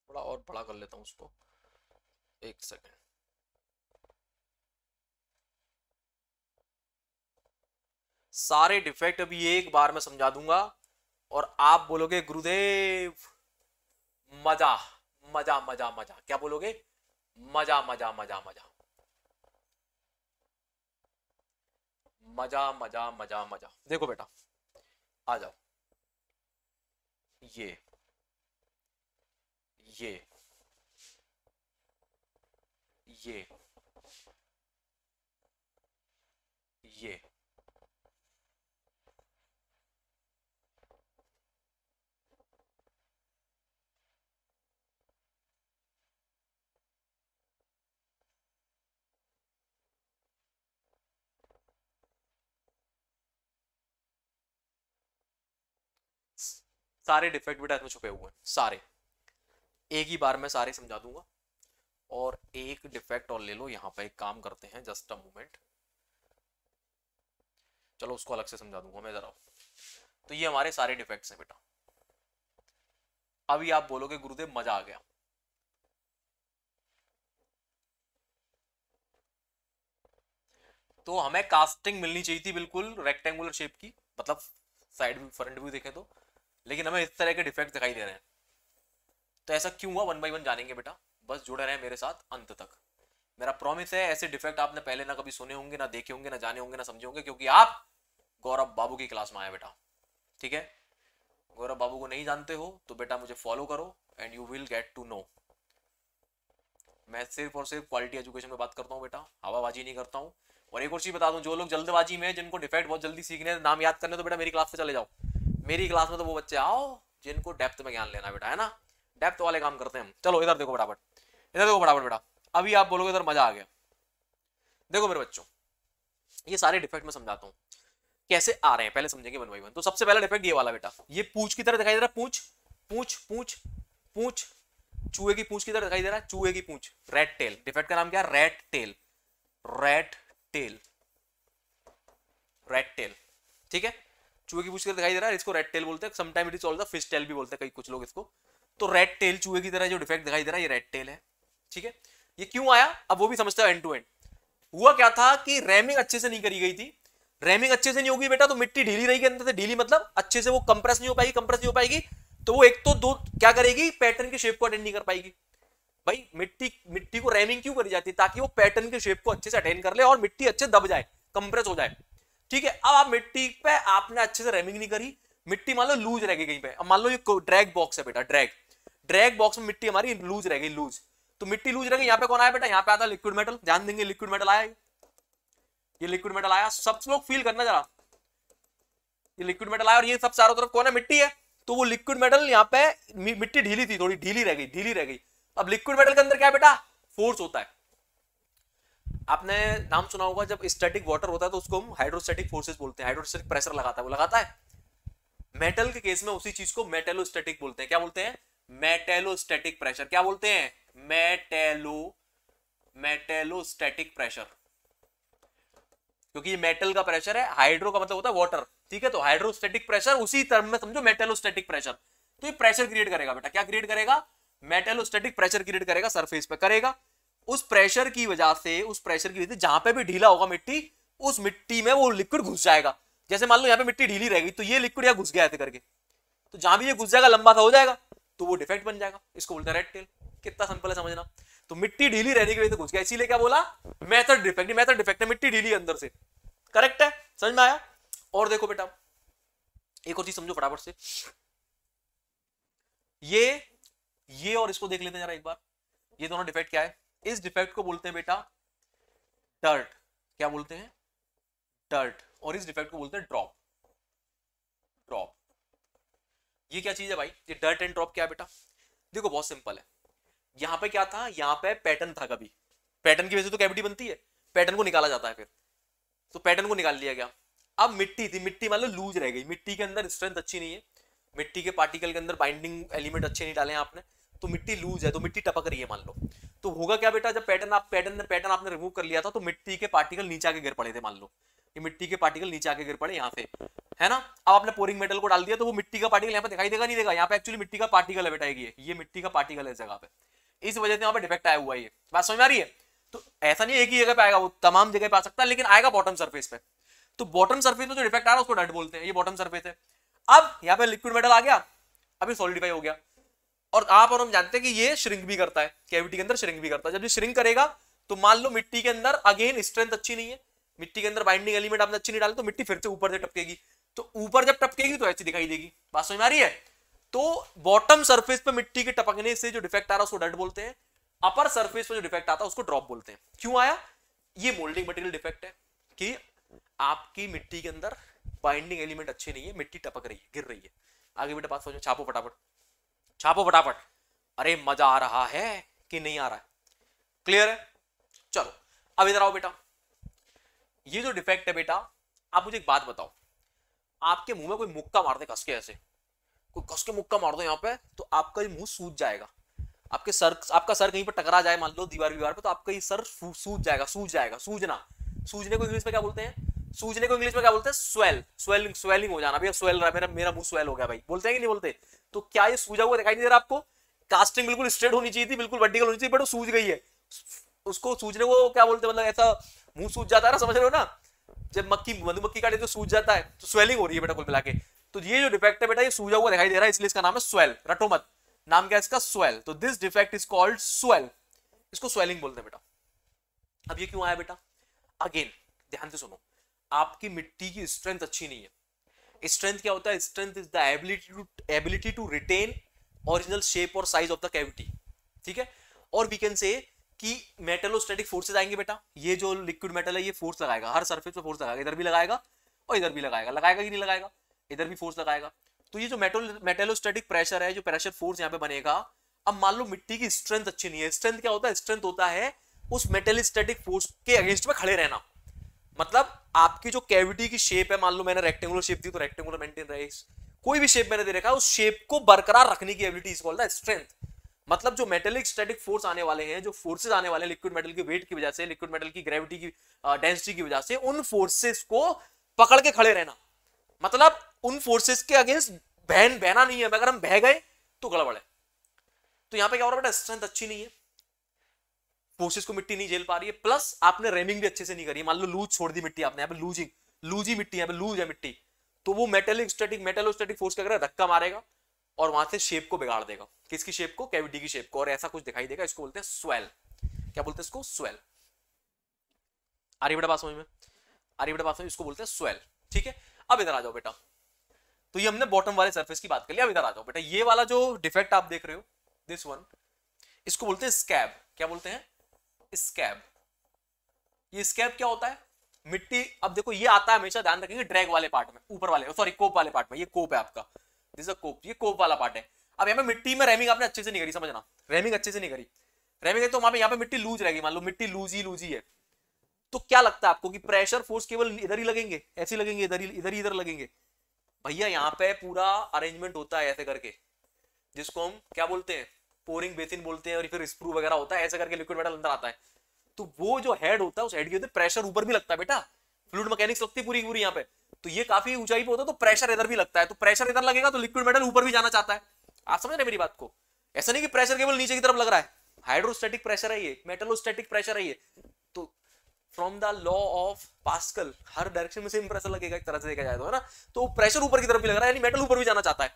थोड़ा और बड़ा कर लेता हूं उसको एक सेकेंड सारे डिफेक्ट अभी एक बार में समझा दूंगा और आप बोलोगे गुरुदेव मजा मजा मजा मजा क्या बोलोगे मजा मजा मजा मजा मजा मजा मजा मजा देखो बेटा आ जाओ ये ये ये ये सारे डिफेक्ट भी बेटा में छुपे हुए हैं सारे एक ही बार मैं सारे समझा दूंगा और एक डिफेक्ट और ले लो यहाँ पे एक काम करते हैं जस्ट अ मोमेंट चलो उसको अलग से समझा दूंगा मैं जरा तो ये हमारे सारे डिफेक्ट्स हैं बेटा अभी आप बोलोगे गुरुदेव मजा आ गया तो हमें कास्टिंग मिलनी चाहिए थी बिल्कुल रेक्टेंगुलर शेप की मतलब साइड व्यू फ्रंट व्यू देखे तो लेकिन हमें इस तरह के डिफेक्ट दिखाई दे रहे हैं तो ऐसा क्यों हुआ वन बाई वन जानेंगे बेटा बस जुड़े रहे मेरे साथ अंत तक मेरा प्रॉमिस है ऐसे डिफेक्ट आपने पहले ना कभी सुने होंगे ना देखे होंगे ना जाने होंगे ना समझे होंगे क्योंकि आप गौरव बाबू की क्लास में आए बेटा ठीक है गौरव बाबू को नहीं जानते हो तो बेटा मुझे फॉलो करो and you will get to know मैं सिर्फ और सिर्फ क्वालिटी एजुकेशन में बात करता हूँ बेटा हवाबाजी नहीं करता हूँ और एक और चीज बता दूं जो लोग जल्दबाजी में जिनको डिफेक्ट बहुत जल्दी सीखने नाम याद करने तो बेटा मेरी क्लास से चले जाओ मेरी क्लास में तो वो बच्चे आओ जिनको डेप्थ में ज्ञान लेना बेटा है ना डेप्थ वाले काम करते हैं हम चलो इधर देखो बराबर इधर देखो बराबर बेटा अभी आप बोलोगे इधर मजा आ गया देखो मेरे बच्चों ये सारे डिफेक्ट मैं समझाता हूँ कैसे आ रहे हैं पहले समझेंगे वन बाई वन तो सबसे पहला डिफेक्ट ये वाला बेटा ये पूछ की तरह दिखाई दे रहा है पूछ पूछ पूछ पूछ चूहे की पूछ की तरह दिखाई दे रहा है चूहे की पूछ रेड टेल डिफेक्ट का नाम क्या rat tail rat tail rat tail ठीक है चूहे की पूछ कर दिखाई दे रहा है इसको रेड टेल बोलते हैं sometime it is all the fish tail भी बोलते हैं कई कुछ लोग इसको तो रेड टेल चूहे की तरह जो डिफेक्ट दिखाई दे रहा है ये रेड टेल है ठीक है ये क्यों आया अब वो भी समझते हो एंड टू एंड हुआ क्या था कि रैमिंग अच्छे से नहीं करी गई थी रैमिंग अच्छे से नहीं होगी बेटा तो मिट्टी ढीली रहेगी अंदर से ढीली मतलब अच्छे से वो कंप्रेस नहीं हो पाएगी कंप्रेस नहीं हो पाएगी तो वो एक तो दो क्या करेगी पैटर्न के शेप को अटेंड नहीं कर पाएगी भाई मिट्टी मिट्टी को रैमिंग क्यों करी जाती है ताकि वो पैटर्न के शेप को अच्छे से अटेंड कर ले और मिट्टी अच्छे दब जाए कंप्रेस हो जाए ठीक है अब आप मिट्टी पे आपने अच्छे से रेमिंग नहीं करी मिट्टी मान लो लूज रह गई कहीं पे अब मान लो ये ड्रैग बॉक्स है बेटा ड्रैग ड्रैग बॉक्स में मिट्टी हमारी लूज रह गई लूज तो मिट्टी लूज रह गई यहाँ पे कौन आया बेटा यहाँ पे आता लिक्विड मेटल ध्यान देंगे लिक्विड मेटल आया ये लिक्विड मेटल आया सब लोग फील करना जरा ये लिक्विड मेटल आया और ये सब चारों तरफ कौन है मिट्टी है तो वो लिक्विड मेटल यहाँ पे मिट्टी ढीली थी थोड़ी ढीली रह गई ढीली रह गई अब लिक्विड मेटल के अंदर क्या बेटा फोर्स होता है आपने नाम सुना होगा जब स्टैटिक वाटर होता है तो उसको हम हाइड्रोस्टैटिक फोर्सेस बोलते हैं हाइड्रोस्टैटिक प्रेशर लगाता है वो लगाता है मेटल के केस में उसी चीज को मेटेलोस्टैटिक बोलते हैं क्या बोलते हैं मेटेलोस्टैटिक प्रेशर क्या बोलते हैं मेटेलो मेटेलोस्टैटिक प्रेशर क्योंकि ये मेटल का प्रेशर है हाइड्रो का मतलब होता है वाटर ठीक है तो हाइड्रोस्टैटिक प्रेशर उसी टर्म में समझो मेटेलोस्टैटिक प्रेशर तो ये प्रेशर क्रिएट करेगा बेटा क्या क्रिएट करेगा मेटेलोस्टैटिक प्रेशर क्रिएट करेगा सरफेस पे करेगा उस प्रेशर की वजह से उस प्रेशर की वजह से जहां पे भी ढीला होगा मिट्टी उस मिट्टी में वो लिक्विड घुस जाएगा जैसे मान लो यहाँ पे मिट्टी ढीली रहेगी तो ये लिक्विड यहाँ घुस गया थे करके तो जहां भी ये घुस जाएगा लंबा सा हो जाएगा तो वो डिफेक्ट बन जाएगा इसको बोलते हैं रेड टेल कितना सिंपल है समझना तो मिट्टी ढीली रहने की वजह से घुस गया इसीलिए क्या बोला मैथड डिफेक्ट मैथड डिफेक्ट है मिट्टी ढीली अंदर से करेक्ट है समझ में आया और देखो बेटा एक और चीज समझो फटाफट से ये ये और इसको देख लेते हैं जरा एक बार ये दोनों डिफेक्ट क्या है इस डिफेक्ट को बोलते हैं बेटा डर्ट क्या बोलते हैं डर्ट और इस डिफेक्ट को बोलते हैं ड्रॉप ड्रॉप ये क्या चीज है भाई ये डर्ट एंड ड्रॉप क्या बेटा देखो बहुत सिंपल है यहां पे क्या था यहां पे पैटर्न था कभी पैटर्न की वजह से तो कैविटी बनती है पैटर्न को निकाला जाता है फिर तो पैटर्न को निकाल लिया गया अब मिट्टी थी मिट्टी मान लो लूज रह गई मिट्टी के अंदर स्ट्रेंथ अच्छी नहीं है मिट्टी के पार्टिकल के अंदर बाइंडिंग एलिमेंट अच्छे नहीं डाले हैं आपने तो मिट्टी लूज है तो मिट्टी टपक रही है मान लो तो होगा क्या बेटा जब पैटर्न आप पैटर्न पैटर्न आपने रिमूव कर लिया था तो मिट्टी के पार्टिकल नीचे आके गिर पड़े थे मान लो ये मिट्टी के पार्टिकल नीचे आके गिर पड़े यहाँ से है ना अब आपने पोरिंग मेटल को डाल दिया तो वो मिट्टी का पार्टिकल यहाँ पे दिखाई देगा नहीं देगा यहाँ पे एक्चुअली मिट्टी का पार्टिकल है बेटा ये ये मिट्टी का पार्टिकल है जगह पे इस वजह से यहाँ पे डिफेक्ट आया हुआ है ये बात समझ आ रही है तो ऐसा नहीं एक ही जगह पे आएगा वो तमाम जगह पे आ सकता है लेकिन आएगा बॉटम सर्फेस पे तो बॉटम सर्फेस में जो डिफेक्ट आ रहा है उसको डट बोलते हैं ये बॉटम सर्फेस है अब यहाँ पे लिक्विड मेटल आ गया अभी सोलिडिफाई हो गया और आप और हम जानते हैं कि ये श्रिंक भी करता है कैविटी के अंदर श्रिंक भी करता है जब ये श्रिंक करेगा तो मान लो मिट्टी के अंदर अगेन स्ट्रेंथ अच्छी नहीं है मिट्टी के अंदर बाइंडिंग एलिमेंट आपने अच्छी नहीं डाले तो मिट्टी फिर से ऊपर से टपकेगी तो ऊपर जब टपकेगी तो ऐसी दिखाई देगी बात समझ में आ रही है तो बॉटम सर्फेस पर मिट्टी के टपकने से जो डिफेक्ट आ रहा है उसको डट बोलते हैं अपर सर्फेस पर जो डिफेक्ट आता है उसको ड्रॉप बोलते हैं क्यों आया ये मोल्डिंग मटेरियल डिफेक्ट है कि आपकी मिट्टी के अंदर बाइंडिंग एलिमेंट अच्छे नहीं है मिट्टी टपक रही है गिर रही है आगे बेटा बात समझो छापो फटाफट छापो फटाफट अरे मजा आ रहा है कि नहीं आ रहा है क्लियर है चलो अब इधर आओ बेटा ये जो डिफेक्ट है बेटा आप मुझे एक बात बताओ आपके मुंह में कोई मुक्का मार दे कसके ऐसे कोई कसके मुक्का मार दो यहाँ पे तो आपका ये मुंह सूज जाएगा आपके सर आपका सर कहीं पर टकरा जाए मान लो दीवार दीवार पे तो आपका ये सर सूज जाएगा सूज जाएगा सूजना सूजने को इंग्लिश में क्या बोलते हैं सूजने को इंग्लिश में क्या बोलते हैं स्वेल स्वेलिंग स्वेलिंग हो जाना भैया स्वेल रहा मेरा मेरा मुंह स्वेल हो गया भाई बोलते हैं कि नहीं बोलते तो क्या ये सूझा हुआ दिखाई नहीं दे रहा आपको कास्टिंग बिल्कुल स्ट्रेट होनी चाहिए थी बिल्कुल वर्टिकल होनी चाहिए बट वो सूझ गई है उसको सूझने को क्या बोलते हैं मतलब ऐसा मुंह सूझ जाता है ना समझ रहे हो ना जब मक्खी मधुमक्खी काटे तो सूझ जाता है तो स्वेलिंग हो रही है बेटा कुल मिला के तो ये जो डिफेक्ट है बेटा ये सूझा हुआ दिखाई दे रहा है इसलिए इसका नाम है स्वेल रटो मत नाम क्या है इसका स्वेल तो this defect is called swell इसको स्वेलिंग बोलते हैं बेटा अब ये क्यों आया बेटा अगेन ध्यान से सुनो आपकी मिट्टी की स्ट्रेंथ अच्छी नहीं है स्ट्रेंथ क्या होता है strength is the ability to ability to retain original shape और साइज ऑफ द कैविटी ठीक है और वी कैन से कि मेटलोस्टेटिक फोर्सेज आएंगे बेटा ये जो लिक्विड मेटल है ये फोर्स लगाएगा हर सरफेस पे फोर्स लगाएगा इधर भी लगाएगा और इधर भी लगाएगा लगाएगा कि नहीं लगाएगा इधर भी फोर्स लगाएगा तो ये जो मेटल मेटेलोस्टैटिक प्रेशर है जो प्रेशर फोर्स यहाँ पे बनेगा अब मान लो मिट्टी की स्ट्रेंथ अच्छी नहीं है स्ट्रेंथ क्या होता है स्ट्रेंथ होता है उस मेटेलिस्टैटिक फोर्स के अगेंस्ट में खड़े रहना मतलब आपकी जो कैविटी की शेप है मान लो मैंने रेक्टेंगुलर शेप दी तो रेक्टेंगुलर मेंटेन रहे कोई भी शेप मैंने दे रखा है उस शेप को बरकरार रखने की एबिलिटी इज स्ट्रेंथ मतलब जो मेटेलिक स्टैटिक फोर्स आने वाले हैं जो फोर्सेज आने वाले हैं लिक्विड मेटल के वेट की वजह से लिक्विड मेटल की ग्रेविटी की डेंसिटी की वजह से उन फोर्सेस को पकड़ के खड़े रहना मतलब उन फोर्सेस के अगेंस्ट बहन बहना नहीं है अगर हम बह गए तो गड़बड़ है तो यहाँ पे क्या हो रहा है बेटा स्ट्रेंथ अच्छी नहीं है फोर्सेस को मिट्टी नहीं झेल पा रही है प्लस आपने रेमिंग भी अच्छे से नहीं करी मान लो लूज छोड़ दी मिट्टी आपने यहाँ पे लूजिंग लूजी मिट्टी यहाँ पे लूज है मिट्टी तो वो मेटेलिक स्टैटिक मेटेलोस्टैटिक फोर्स का धक्का मारेगा और वहां से शेप को बिगाड़ देगा किसकी शेप को कैविटी की शेप को और ऐसा कुछ दिखाई देगा इसको बोलते हैं स्वेल क्या बोलते हैं इसको स्वेल आर्य बेटा समझ में आर्य बेटा बात समझ इसको बोलते हैं स्वेल ठीक है अब इधर आ जाओ बेटा तो ये हमने बॉटम वाले सर्फेस की बात कर लिया अब इधर आ जाओ बेटा ये वाला जो डिफेक्ट आप देख रहे हो दिस वन इसको बोलते हैं स्कैब क्या बोलते हैं स्कैब ये स्कैब क्या होता है मिट्टी अब देखो ये आता है हमेशा ध्यान रखेंगे ड्रैग वाले पार्ट में ऊपर वाले सॉरी कोप वाले पार्ट में ये कोप है आपका दिस कोप ये कोप वाला पार्ट है अब यहाँ पे मिट्टी में रेमिंग आपने अच्छे से नहीं करी समझना रेमिंग अच्छे से नहीं करी रेमिंग तो वहां पे यहाँ पे मिट्टी लूज रहेगी मान लो मिट्टी लूज ही लूज ही है तो क्या लगता है आपको कि प्रेशर फोर्स केवल इधर ही लगेंगे ऐसे लगेंगे इधर ही इधर ही इधर लगेंगे भैया यहाँ पे पूरा अरेंजमेंट होता है ऐसे करके जिसको हम क्या बोलते हैं पोरिंग बेसिन बोलते हैं और फिर स्प्रू वगैरह होता है ऐसा करके लिक्विड मेटल अंदर आता है तो वो जो हेड होता है उस हेड के अंदर प्रेशर ऊपर भी लगता है बेटा फ्लूड मैकेनिक्स लगती है पूरी पूरी यहाँ पे तो ये काफी ऊंचाई पर होता है तो प्रेशर इधर भी लगता है तो प्रेशर इधर लगेगा तो लिक्विड मेटल ऊपर भी जाना चाहता है आप समझ रहे मेरी बात को ऐसा नहीं कि प्रेशर केवल नीचे की तरफ लग रहा है हाइड्रोस्टेटिक प्रेशर है ये मेटलोस्टेटिक प्रेशर है ये तो from the law of Pascal हर डायरेक्शन में सेम प्रेशर लगेगा एक तरह से देखा जाए तो है ना तो प्रेशर ऊपर की तरफ भी लग रहा है यानी मेटल ऊपर भी जाना चाहता है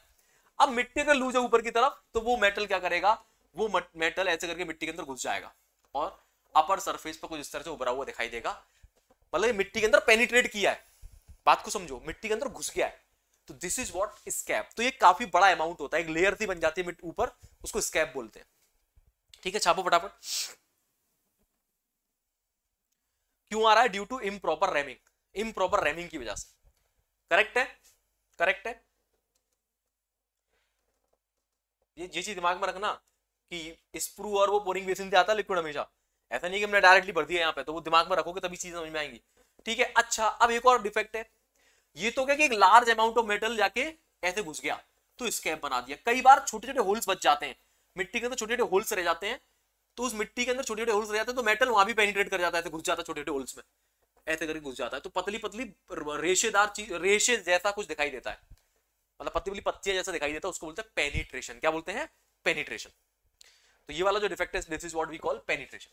अब मिट्टी अगर लूज है ऊपर की तरफ तो वो मेटल क्या करेगा वो मेटल ऐसे करके मिट्टी के अंदर घुस जाएगा और अपर सरफेस पर कुछ इस तरह से उभरा हुआ दिखाई देगा मतलब मिट्टी के अंदर पेनिट्रेट किया है बात को समझो मिट्टी के अंदर घुस गया है तो दिस इज वॉट स्कैप तो ये काफी बड़ा अमाउंट होता है एक लेयर थी बन जाती है ऊपर उसको स्कैप बोलते हैं ठीक है छापो फटाफट क्यों आ रहा है due to improper ramming improper ramming की वजह से करेक्ट है करेक्ट है ये ये चीज दिमाग में रखना कि स्प्रू और वो बोरिंग बेसिन से आता है लिक्विड हमेशा ऐसा नहीं कि हमने डायरेक्टली भर दिया यहाँ पे तो वो दिमाग में रखोगे तभी चीज समझ में आएंगी ठीक है अच्छा अब एक और डिफेक्ट है ये तो क्या कि एक लार्ज अमाउंट ऑफ मेटल जाके ऐसे घुस गया तो स्कैप बना दिया कई बार छोटे छोटे होल्स बच जाते हैं मिट्टी के अंदर छोटे छोटे होल्स रह जाते हैं तो उस मिट्टी के अंदर छोटे छोटे होल्स रह जाते हैं तो मेटल वहां भी पेनिट्रेट कर जाता है घुस जाता है छोटे छोटे होल्स में ऐसे करके घुस जाता है तो पतली पतली रेशेदार चीज रेशे जैसा कुछ दिखाई देता है मतलब पत्ती वाली पत्तिया जैसा दिखाई देता है उसको बोलते हैं पेनिट्रेशन क्या बोलते हैं पेनिट्रेशन तो ये वाला जो डिफेक्ट है this is what we call penetration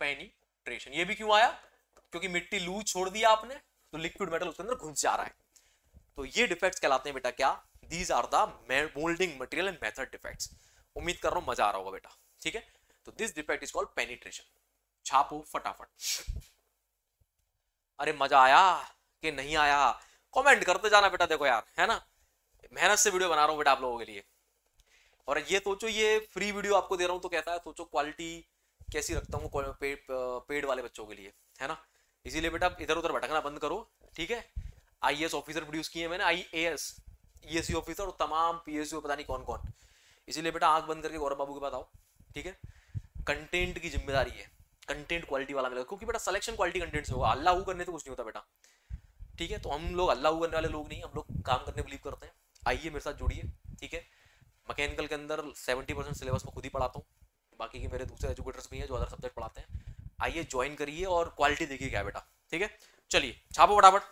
penetration ये भी क्यों आया क्योंकि मिट्टी लू छोड़ दिया आपने तो लिक्विड मेटल उसके अंदर घुस जा रहा है तो ये डिफेक्ट्स कहलाते हैं बेटा क्या these are the moulding material and method defects उम्मीद कर रहा हूं मजा आ रहा होगा बेटा ठीक है तो this defect is called penetration छापो फटाफट अरे मजा आया कि नहीं आया कमेंट करते जाना बेटा देखो यार है ना मेहनत से वीडियो बना रहा हूँ बेटा आप लोगों के लिए और ये सोचो ये फ्री वीडियो आपको दे रहा हूँ तो कहता है सोचो क्वालिटी कैसी रखता हूँ पेड पेड वाले बच्चों के लिए है ना इसीलिए बेटा इधर उधर भटकना बंद करो ठीक है आई ऑफिसर प्रोड्यूस किए मैंने आई ए ऑफिसर और तमाम पी एस पता नहीं कौन कौन इसीलिए बेटा आँख बंद करके गौरव बाबू के पास आओ ठीक है कंटेंट की जिम्मेदारी है कंटेंट क्वालिटी वाला मिलेगा क्योंकि बेटा सिलेक्शन क्वालिटी कंटेंट से होगा अल्लाह करने तो कुछ नहीं होता बेटा ठीक है तो हम लोग अल्लाह करने वाले लोग नहीं हम लोग काम करने बिलीव करते हैं आइए मेरे साथ जुड़िए ठीक है मैकेनिकल के अंदर सेवेंटी परसेंट सिलेबस में खुद ही पढ़ाता हूँ बाकी के मेरे दूसरे एजुकेटर्स भी हैं जो अदर सब्जेक्ट पढ़ाते हैं आइए ज्वाइन करिए और क्वालिटी देखिए क्या बेटा ठीक है चलिए छापो फटाफट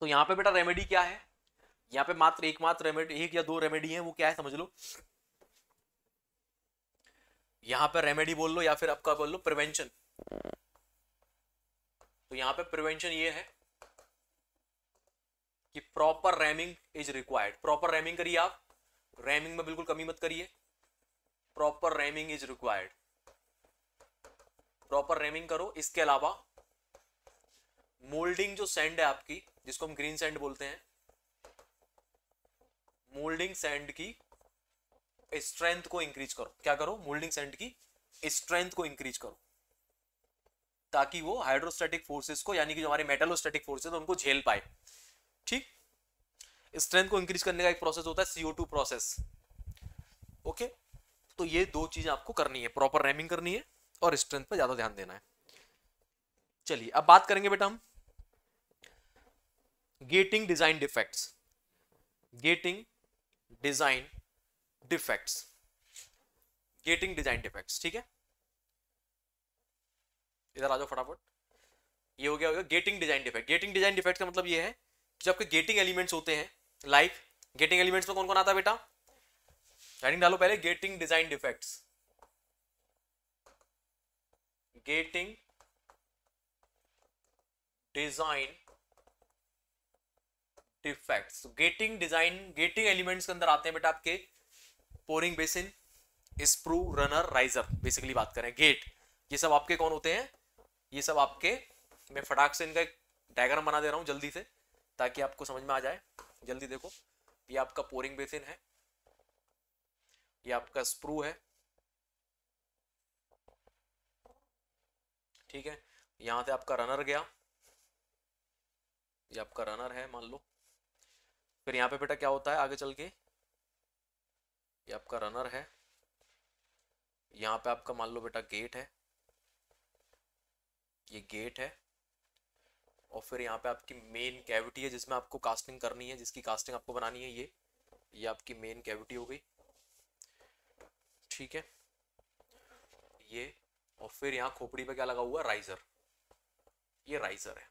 तो यहाँ पे बेटा रेमेडी क्या है यहाँ पे मात्र एकमात्र रेमेडी एक या दो रेमेडी है वो क्या है समझ लो यहां पर रेमेडी बोल लो या फिर आपका बोल लो प्रिवेंशन तो यहां पे प्रिवेंशन ये है कि proper ramming is required proper ramming करिए आप रैमिंग में बिल्कुल कमी मत करिए proper ramming is required proper ramming करो इसके अलावा मोल्डिंग जो सैंड है आपकी जिसको हम ग्रीन सैंड बोलते हैं मोल्डिंग सैंड की स्ट्रेंथ को इंक्रीज करो क्या करो मोल्डिंग सेंट की स्ट्रेंथ को इंक्रीज करो ताकि वो हाइड्रोस्टेटिक फोर्सेस को यानी कि जो हमारे मेटलोस्टेटिक फोर्सेस उनको झेल पाए ठीक स्ट्रेंथ को इंक्रीज करने का एक प्रोसेस होता है सीओ टू प्रोसेस ओके तो ये दो चीजें आपको करनी है प्रॉपर रैमिंग करनी है और स्ट्रेंथ पर ज्यादा ध्यान देना है चलिए अब बात करेंगे बेटा हम gating design defects gating design defects gating design defects ठीक है इधर आ जाओ फटाफट ये हो गया गया gating design defect gating design defect का मतलब ये है कि जब आपके गेटिंग एलिमेंट्स होते हैं लाइक गेटिंग एलिमेंट्स में कौन कौन आता है बेटा राइटिंग डालो पहले gating design defects gating design defects gating design gating elements के अंदर आते हैं बेटा आपके pouring basin sprue runner riser basically बात करें गेट ये सब आपके कौन होते हैं ये सब आपके मैं फटाक से इनका एक डायग्राम बना दे रहा हूँ जल्दी से ताकि आपको समझ में आ जाए जल्दी देखो ये आपका पोरिंग बेसिन है ये आपका स्प्रू है ठीक है यहां से आपका रनर गया ये आपका रनर है मान लो फिर यहाँ पे बेटा क्या होता है आगे चल के ये आपका रनर है यहाँ पे आपका मान लो बेटा गेट है ये गेट है और फिर यहाँ पे आपकी मेन कैविटी है जिसमें आपको कास्टिंग करनी है जिसकी कास्टिंग आपको बनानी है ये ये आपकी मेन कैविटी हो गई ठीक है ये और फिर यहाँ खोपड़ी पे क्या लगा हुआ राइजर ये राइजर है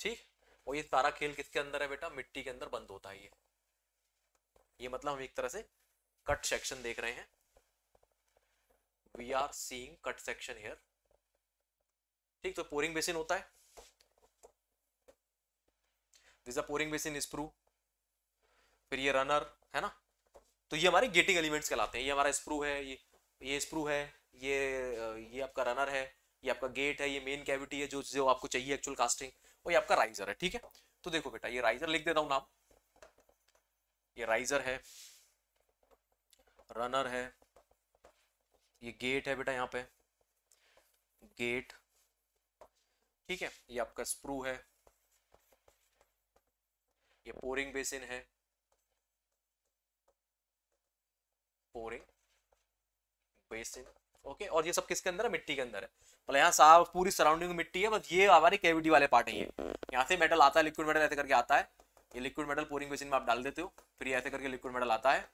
ठीक और ये सारा खेल किसके अंदर है बेटा मिट्टी के अंदर बंद होता है ये ये मतलब हम एक तरह से कट सेक्शन देख रहे हैं we are seeing cut section here ठीक तो पोरिंग बेसिन होता है दिस पोरिंग बेसिन स्प्रू फिर ये रनर है ना तो ये हमारे गेटिंग एलिमेंट्स कहलाते हैं ये हमारा स्प्रू है ये ये स्प्रू है ये ये आपका रनर है ये आपका गेट है ये मेन कैविटी है जो जो आपको चाहिए एक्चुअल कास्टिंग और ये आपका राइजर है ठीक है तो देखो बेटा ये राइजर लिख देता हूँ नाम ये राइजर है रनर है ये गेट है बेटा यहाँ पे गेट ठीक है ये आपका स्प्रू है ये पोरिंग बेसिन है पोरिंग बेसिन ओके और ये सब किसके अंदर है मिट्टी के अंदर है मतलब यहाँ साफ पूरी सराउंडिंग मिट्टी है बस ये हमारी कैविटी वाले पार्ट है ये यहाँ से मेटल आता है लिक्विड मेटल ऐसे करके आता है ये लिक्विड मेटल पोरिंग मशीन में आप डाल देते हो फिर ये ऐसे करके लिक्विड मेटल आता है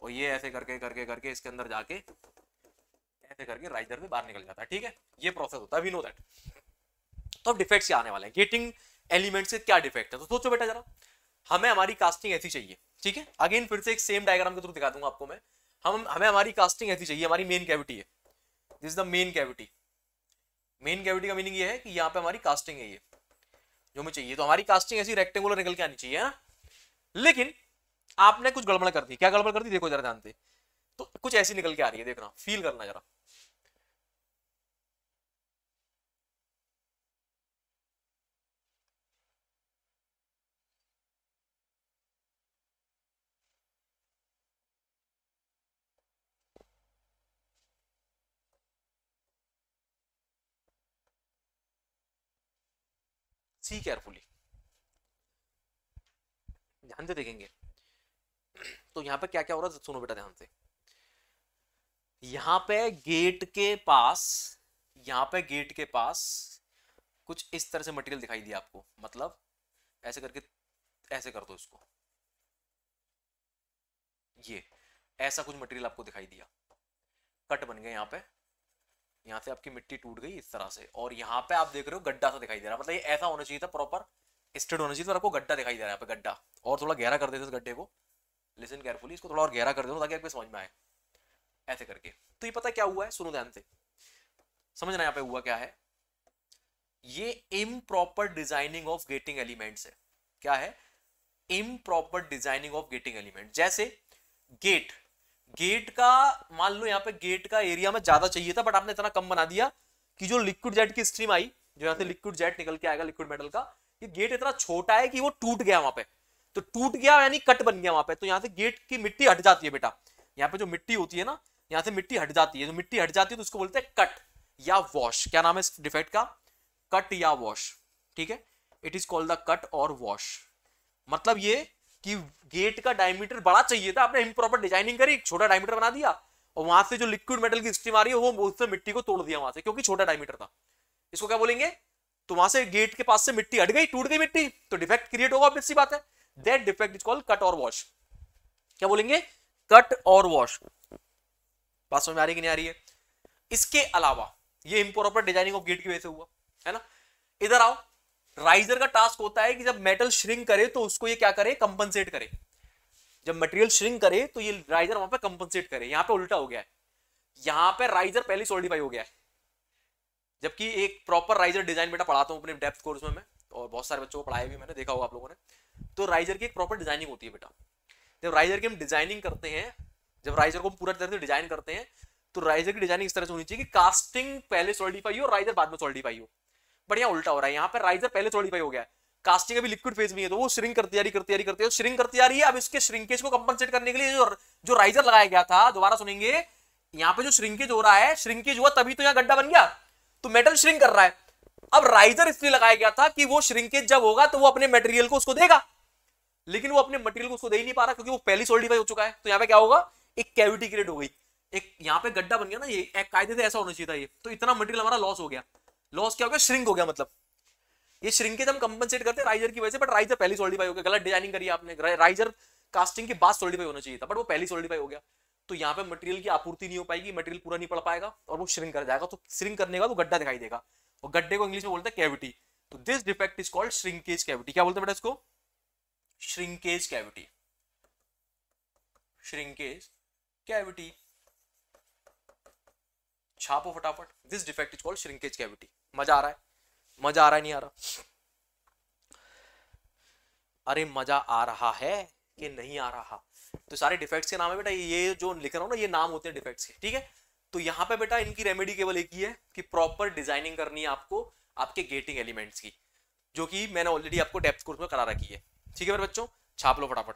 और ये ऐसे करके करके करके इसके अंदर जाके ऐसे करके राइजर से बाहर निकल जाता है ठीक है ये प्रोसेस होता है वी नो दैट तो अब डिफेक्ट्स क्या आने वाले हैं गेटिंग एलिमेंट से क्या डिफेक्ट है तो सोचो बेटा जरा हमें हमारी कास्टिंग ऐसी चाहिए ठीक है अगेन फिर से एक सेम डायग्राम के थ्रू दिखा दूंगा आपको मैं हम हमें हमारी कास्टिंग ऐसी चाहिए हमारी मेन कैविटी है this is the main cavity main cavity का मीनिंग ये है कि यहाँ पे हमारी कास्टिंग है ये जो हमें चाहिए तो हमारी कास्टिंग ऐसी रेक्टेंगुलर निकल के आनी चाहिए ना लेकिन आपने कुछ गड़बड़ कर दी क्या गड़बड़ कर दी देखो जरा ध्यान से तो कुछ ऐसी निकल के आ रही है देखना फील करना जरा सी केयरफुली ध्यान से देखेंगे तो यहां पे क्या क्या हो रहा है सुनो बेटा ध्यान से यहां पे गेट के पास यहां पे गेट के पास कुछ इस तरह से मटेरियल दिखाई दिया आपको मतलब ऐसे करके ऐसे कर दो इसको ये ऐसा कुछ मटेरियल आपको दिखाई दिया कट बन गया यहां पे यहाँ से आपकी मिट्टी टूट गई इस तरह से और यहाँ पे आप देख रहे हो गड्ढा सा दिखाई दे रहा है मतलब ये ऐसा होना चाहिए था प्रॉपर स्टेड होना चाहिए था आपको गड्ढा दिखाई दे रहा है यहाँ पे गड्ढा और थोड़ा गहरा कर देते इस गड्ढे को लिसन केयरफुली इसको थोड़ा और गहरा कर दे ताकि आपको समझ में आए ऐसे करके तो ये पता क्या हुआ है सुनो ध्यान से समझना यहाँ पे हुआ क्या है ये improper designing of gating elements है क्या है improper designing of gating element जैसे गेट गेट का मान लो यहाँ पे गेट का एरिया में ज्यादा चाहिए था बट आपने इतना कम बना दिया कि जो लिक्विड जेट की स्ट्रीम आई जो यहाँ से लिक्विड जेट निकल के आएगा लिक्विड मेटल का ये गेट इतना छोटा है कि वो टूट गया वहां पे तो टूट गया यानी कट बन गया वहां पे तो यहाँ से गेट की मिट्टी हट जाती है बेटा यहाँ पे जो मिट्टी होती है ना यहाँ से मिट्टी हट जाती है जो मिट्टी हट जाती है तो उसको बोलते हैं कट या वॉश क्या नाम है इस डिफेक्ट का कट या वॉश ठीक है it is called the cut और वॉश मतलब ये कि गेट का डायमीटर बड़ा चाहिए था आपने इम्प्रॉपर डिजाइनिंग करी छोटा डायमीटर बना दिया और वहां से जो लिक्विड मेटल की स्ट्रीम आ रही है वो उससे मिट्टी को तोड़ दिया वहां से क्योंकि छोटा डायमीटर था इसको क्या बोलेंगे तो वहां से गेट के पास से मिट्टी हट गई टूट गई मिट्टी तो डिफेक्ट क्रिएट होगा ऑब्वियस सी बात है that defect is called cut और वॉश क्या बोलेंगे कट और वॉश बात समझ में आ रही कि नहीं आ रही है इसके अलावा ये इम्प्रॉपर डिजाइनिंग ऑफ गेट की वजह से हुआ है ना इधर आओ राइजर का टास्क होता है कि जब मेटल श्रिंक करे तो उसको ये क्या करे कंपनसेट करे जब मटेरियल श्रिंक करे तो ये राइजर वहां पे कंपनसेट करे यहां पे उल्टा हो गया है यहां पे राइजर पहले सोल्डिफाई हो गया है जबकि एक प्रॉपर राइजर डिजाइन बेटा पढ़ाता हूँ अपने डेप्थ कोर्स में मैं और बहुत सारे बच्चों को पढ़ाया भी मैंने देखा होगा आप लोगों ने तो राइजर की एक प्रॉपर डिजाइनिंग होती है बेटा जब राइजर की हम डिजाइनिंग करते हैं जब राइजर को हम पूरा तरह से डिजाइन करते हैं तो राइजर की डिजाइनिंग इस तरह से होनी चाहिए कि कास्टिंग पहले सोल्डिफाई हो राइजर बाद में सोल्डिफाई हो बढ़िया उल्टा हो रहा है यहाँ पर राइजर पहले चौड़ी पे हो गया कास्टिंग अभी लिक्विड फेज में है तो वो श्रिंक करती जा रही करती जा रही करती है श्रिंक करती जा रही है अब इसके श्रिंकेज को कंपनसेट करने के लिए जो जो राइजर लगाया गया था दोबारा सुनेंगे यहाँ पे जो श्रिंकेज हो रहा है श्रिंकेज हुआ तभी तो यहाँ गड्ढा बन गया तो मेटल श्रिंक कर रहा है अब राइजर इसलिए लगाया गया था कि वो श्रिंकेज जब होगा तो वो अपने मेटेरियल को उसको देगा लेकिन वो अपने मटेरियल को उसको दे ही नहीं पा रहा क्योंकि वो पहली सोल्डिफाई हो चुका है तो यहाँ पे क्या होगा एक कैविटी क्रिएट हो गई एक यहाँ पे गड्ढा बन गया ना ये कायदे से ऐसा होना चाहिए था ये तो इतना मटेरियल हमारा लॉस हो गया लॉस क्या हो गया श्रिंक हो गया मतलब ये श्रिंकेज तो हम कंपनसेट करते हैं राइजर की वजह से बट राइजर पहली सोल्डीफाई हो गया गलत डिजाइनिंग करी आपने राइजर कास्टिंग के बाद सोल्डीफाई होना चाहिए था बट वो पहली सोल्डीफाई हो गया तो यहाँ पे मटेरियल की आपूर्ति नहीं हो पाएगी मटेरियल पूरा नहीं पड़ पाएगा और वो श्रिंक कर जाएगा तो श्रिंक करने का तो गड्ढा दिखाई देगा और गड्ढे को इंग्लिश में बोलते हैं कैविटी तो this defect is called shrinkage cavity क्या बोलते हैं बेटा इसको श्रिंकेज कैविटी श्रिंकेज कैविटी छापो फटाफट this defect is called shrinkage cavity मजा आ रहा है मजा आ रहा है नहीं आ रहा अरे मजा आ रहा है कि नहीं आ रहा तो सारे डिफेक्ट्स के नाम है बेटा ये जो लिख रहा हूँ ना ये नाम होते हैं डिफेक्ट्स के ठीक है तो यहाँ पे बेटा इनकी रेमेडी केवल एक ही है कि प्रॉपर डिजाइनिंग करनी है आपको आपके गेटिंग एलिमेंट्स की जो कि मैंने ऑलरेडी आपको डेप्थ कोर्स में करा रखी है ठीक है मेरे बच्चों छाप लो फटाफट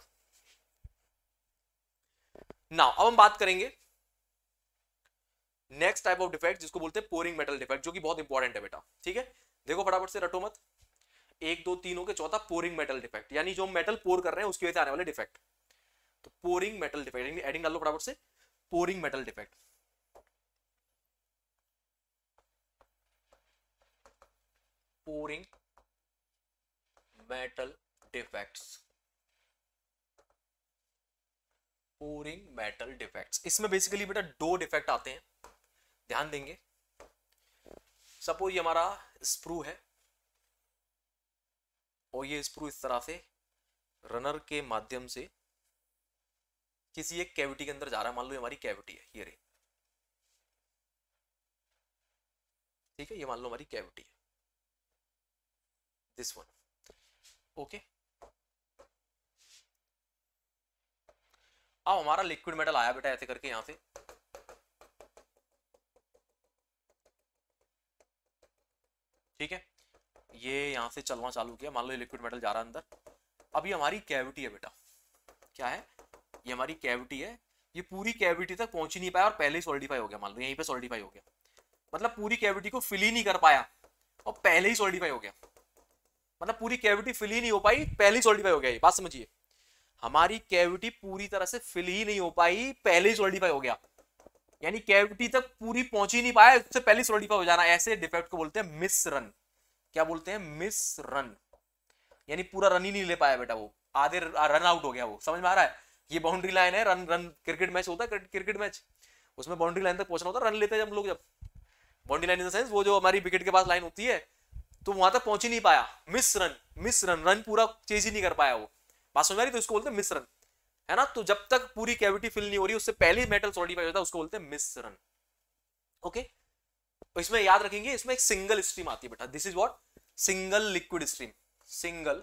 ना अब हम बात करेंगे नेक्स्ट टाइप ऑफ डिफेक्ट जिसको बोलते हैं पोरिंग मेटल डिफेक्ट जो कि बहुत इंपॉर्टेंट है बेटा ठीक है देखो फटाफट से रटो मत एक दो तीन हो के चौथा पोरिंग मेटल डिफेक्ट यानी जो मेटल पोर कर रहे हैं उसकी वजह से आने वाले डिफेक्ट तो पोरिंग मेटल डिफेक्ट एडिंग डालो फटाफट से pouring metal defect pouring metal defects pouring metal defects इसमें बेसिकली बेटा दो डिफेक्ट आते हैं ध्यान देंगे सपोज ये हमारा स्प्रू है और ये स्प्रू इस तरह से रनर के माध्यम से किसी एक कैविटी के अंदर जा रहा है मान लो ये हमारी कैविटी है ये रही ठीक है ये मान लो हमारी कैविटी है दिस वन ओके अब हमारा लिक्विड मेटल आया बेटा ऐसे करके यहां से ठीक है ये यहाँ से चलना चालू किया मान लो लिक्विड मेटल जा रहा अंदर अब ये हमारी कैविटी है बेटा क्या है ये हमारी कैविटी है ये पूरी कैविटी तक पहुंच ही नहीं पाया और पहले ही सॉलिडिफाई हो गया मान लो यहीं पे सॉलिडिफाई हो गया मतलब पूरी कैविटी को फिल ही नहीं कर पाया और पहले ही सॉलिडिफाई हो गया मतलब पूरी कैविटी फिल ही नहीं हो पाई पहले ही सॉलिडिफाई हो गया ये बात समझिए हमारी कैविटी पूरी तरह से फिल ही नहीं हो पाई पहले ही सॉलिडिफाई हो गया यानी कैविटी तक पूरी पहुंच ही नहीं पाया उससे पहले सोलिडिफा हो जाना ऐसे डिफेक्ट को बोलते हैं रन क्या बोलते हैं रन यानी पूरा रन ही नहीं ले पाया बेटा वो आधे रन आउट हो गया वो समझ में आ रहा है ये बाउंड्री लाइन है रन रन क्रिकेट मैच होता है क्रिकेट मैच उसमें बाउंड्री लाइन तक पहुंचना होता है रन लेते हैं हम लोग जब boundary line in the sense वो जो हमारी विकेट के पास लाइन होती है तो वहां तक पहुंच ही नहीं पाया misrun misrun run पूरा चेज ही नहीं कर पाया वो बात समझ आ रही तो इसको बोलते हैं मिस रन है ना तो जब तक पूरी कैविटी फिल नहीं हो रही उससे पहले मेटल सॉलिडिफाई होता है उसको बोलते हैं मिश्रण ओके तो इसमें याद रखेंगे इसमें एक सिंगल स्ट्रीम आती है बेटा this is what single liquid stream single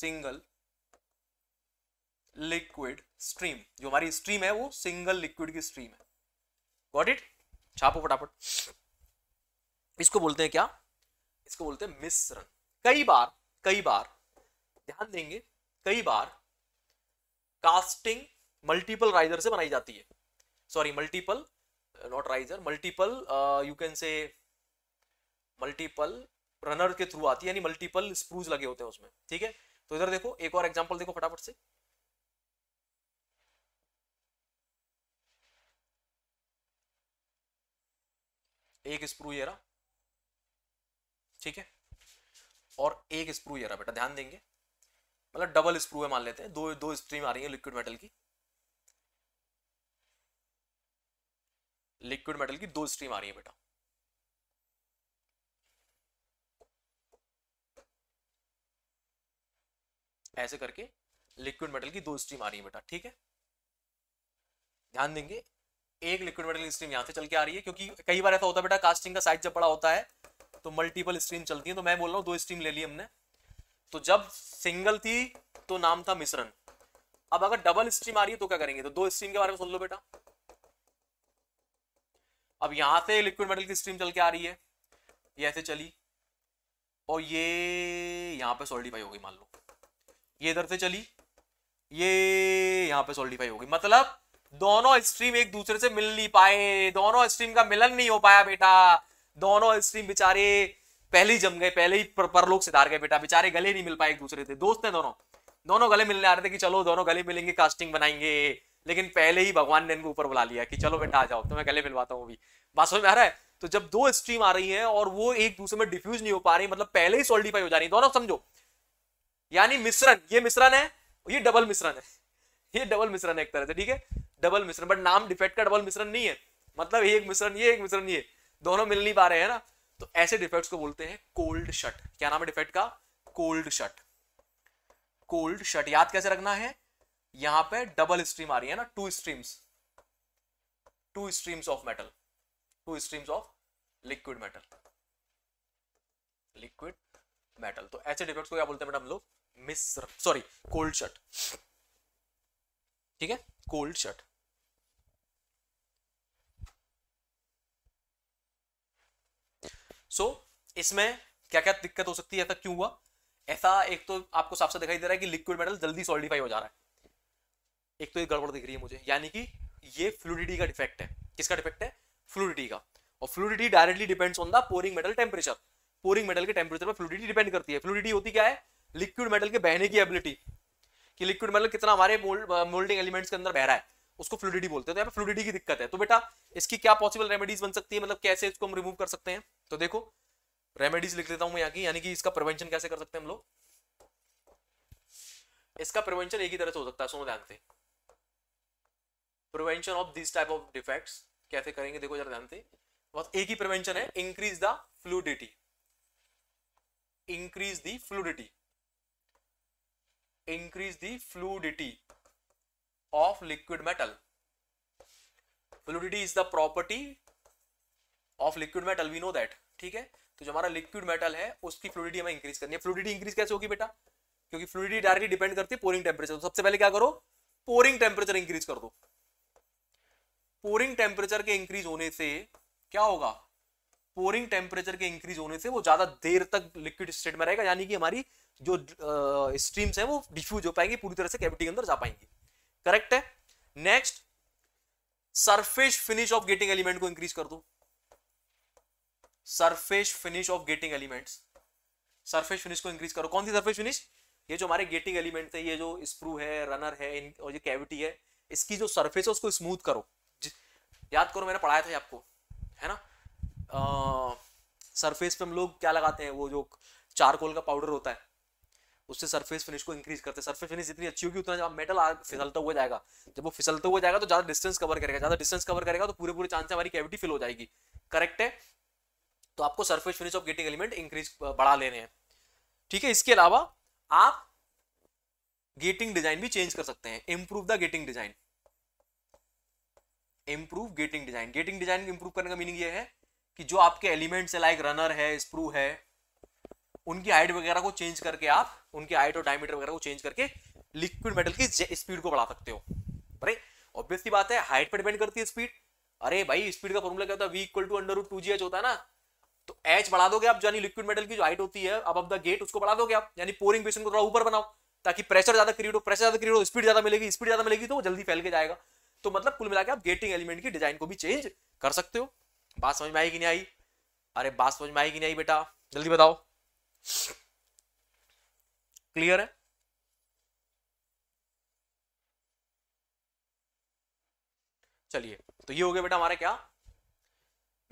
single liquid stream जो हमारी स्ट्रीम है वो सिंगल लिक्विड की स्ट्रीम है गॉट इट छापो फटाफट इसको बोलते हैं क्या इसको बोलते हैं मिश्रण कई बार कई बार ध्यान देंगे कई बार कास्टिंग मल्टीपल राइजर से बनाई जाती है sorry multiple not riser multiple you can say multiple runner के थ्रू आती है यानी मल्टीपल स्प्रूज लगे होते हैं उसमें ठीक है तो इधर देखो एक और एग्जाम्पल देखो फटाफट से एक स्प्रू ये रहा ठीक है और एक स्प्रू ये रहा बेटा ध्यान देंगे मतलब डबल स्प्रू है मान लेते हैं दो दो स्ट्रीम आ रही है लिक्विड मेटल की लिक्विड मेटल की दो स्ट्रीम आ रही है बेटा ऐसे करके लिक्विड मेटल की दो स्ट्रीम आ रही है बेटा ठीक है ध्यान देंगे एक लिक्विड मेटल की स्ट्रीम यहां से चल के आ रही है क्योंकि कई बार ऐसा होता है बेटा कास्टिंग का साइज जब बड़ा होता है तो मल्टीपल स्ट्रीम चलती है तो मैं बोल रहा हूँ दो स्ट्रीम ले ली हमने तो जब सिंगल थी तो नाम था मिश्रण अब अगर डबल स्ट्रीम आ रही है तो क्या करेंगे तो दो स्ट्रीम के बारे में सुन लो बेटा अब यहां से लिक्विड मेटल की स्ट्रीम चल के आ रही है ये ऐसे चली और ये यहां पे सॉलिडिफाई हो गई मान लो ये इधर से चली ये यहां पे सॉलिडिफाई हो गई मतलब दोनों स्ट्रीम एक दूसरे से मिल नहीं पाए दोनों स्ट्रीम का मिलन नहीं हो पाया बेटा दोनों स्ट्रीम बेचारे पहले ही जम गए पहले ही परलोक सिधार गए बेटा बेचारे गले नहीं मिल पाए एक दूसरे से दोस्त हैं दोनों दोनों गले मिलने आ रहे थे कि चलो दोनों गले मिलेंगे कास्टिंग बनाएंगे लेकिन पहले ही भगवान ने इनको ऊपर बुला लिया कि चलो बेटा आ जाओ तो मैं गले मिलवाता हूँ अभी बात समझ में आ रहा है तो जब दो स्ट्रीम आ रही है और वो एक दूसरे में डिफ्यूज नहीं हो पा रही मतलब पहले ही सोल्डिफाई हो जा रही है दोनों समझो यानी मिश्रण ये मिश्रण है ये डबल मिश्रण है ये डबल मिश्रण है एक तरह से ठीक है डबल मिश्रण बट नाम डिफेक्ट का डबल मिश्रण नहीं है मतलब एक मिश्रण ये एक मिश्रण ये दोनों मिल नहीं पा रहे हैं ना तो ऐसे डिफेक्ट्स को बोलते हैं कोल्ड शट क्या नाम है डिफेक्ट का कोल्ड शट कोल्ड शट याद कैसे रखना है यहां पे डबल स्ट्रीम आ रही है ना two streams two streams of metal two streams of liquid metal liquid metal तो ऐसे डिफेक्ट्स को क्या बोलते हैं मैडम लोग मिस सॉरी कोल्ड शट ठीक है कोल्ड शट सो so, इसमें क्या क्या दिक्कत हो सकती है ऐसा क्यों हुआ ऐसा एक तो आपको साफ साफ दिखाई दे रहा है कि लिक्विड मेटल जल्दी सॉलिडिफाई हो जा रहा है एक तो ये गड़बड़ दिख रही है मुझे यानी कि ये फ्लूडिटी का डिफेक्ट है किसका डिफेक्ट है फ्लूडिटी का और fluidity directly depends on the pouring metal temperature pouring metal के टेम्परेचर पर फ्लूडिटी डिपेंड करती है फ्लूडिटी होती क्या है लिक्विड मेटल के बहने की एबिलिटी कि लिक्विड मेटल कितना हमारे मोल्डिंग एलिमेंट्स के अंदर बह रहा है उसको फ्लूडिटी बोलते हैं तो यहाँ पर फ्लूडिटी की दिक्कत है तो बेटा इसकी क्या पॉसिबल रेमेडीज बन सकती है मतलब कैसे इसको हम रिमूव कर सकते हैं तो देखो रेमेडीज लिख लेता हूं मैं यहाँ की यानी कि इसका प्रिवेंशन कैसे कर सकते हैं हम लोग इसका प्रिवेंशन एक ही तरह से हो सकता है सुनो ध्यान से prevention of this type of defects कैसे करेंगे देखो जरा ध्यान से बस एक ही प्रिवेंशन है increase the fluidity increase the fluidity increase the fluidity of liquid metal fluidity is the property of liquid metal we know that ठीक है तो जो हमारा लिक्विड मेटल है उसकी फ्लूडिटी हमें इंक्रीज करनी है फ्लूडिटी इंक्रीज कैसे होगी बेटा क्योंकि फ्लूडिटी डायरेक्टली डिपेंड करती है पोरिंग टेम्परेचर तो सबसे पहले क्या करो पोरिंग टेम्परेचर इंक्रीज कर दो पोरिंग टेम्परेचर के इंक्रीज होने से क्या होगा पोरिंग टेम्परेचर के इंक्रीज होने से वो ज्यादा देर तक लिक्विड स्टेट में रहेगा यानी कि हमारी जो स्ट्रीम्स हैं वो डिफ्यूज हो पाएंगी पूरी तरह से कैविटी के अंदर जा पाएंगी करेक्ट है next surface finish of gating element को इंक्रीज कर दो surface finish of gating elements surface finish को इंक्रीज करो कौन सी सरफेस फिनिश ये जो हमारे गेटिंग एलिमेंट है ये जो स्प्रू है रनर है इन, और ये कैविटी है इसकी जो सरफेस है उसको स्मूथ करो याद करो मैंने पढ़ाया था आपको है ना सरफेस पे हम लोग क्या लगाते हैं वो जो चारकोल का पाउडर होता है उससे सरफेस फिनिश को इंक्रीज करते हैं सरफेस फिनिश जितनी अच्छी होगी उतना जब मेटल फिसलता हुआ जाएगा जब वो फिसलता हुआ जाएगा तो ज्यादा डिस्टेंस कवर करेगा ज्यादा डिस्टेंस कवर करेगा तो पूरे पूरे चांस से हमारी कैविटी फिल हो जाएगी करेक्ट है तो आपको surface finish of gating element increase बढ़ा लेने हैं ठीक है इसके अलावा आप गेटिंग डिजाइन भी चेंज कर सकते हैं improve the gating design improve gating design gating design improve करने का मीनिंग यह है कि जो आपके एलिमेंट्स है लाइक रनर है स्प्रू है उनकी हाइट वगैरह को चेंज करके आप उनकी हाइट और डायमीटर वगैरह को चेंज करके लिक्विड मेटल की स्पीड को बढ़ा सकते हो अरे ऑब्वियसली बात है हाइट पर डिपेंड करती है स्पीड अरे भाई स्पीड का फॉर्मूला क्या होता है V equal to under root two G H होता है ना तो एच बढ़ा दोगे आप यानी लिक्विड मेटल की जो हाइट होती है अब अब द गेट उसको बढ़ा दोगे आप यानी पोरिंग बेसिन को थोड़ा ऊपर बनाओ ताकि प्रेशर ज्यादा क्रिएट हो प्रेशर ज्यादा क्रिएट हो स्पीड ज्यादा मिलेगी स्पीड ज्यादा मिलेगी तो जल्दी फैल के जाएगा तो मतलब कुल मिला आप गेटिंग एलिमेंट की डिजाइन को भी चेंज कर सकते हो बात समझ में आएगी नहीं आई अरे बात समझ में आएगी नहीं आई बेटा जल्दी बताओ क्लियर है चलिए तो ये हो गया बेटा हमारा क्या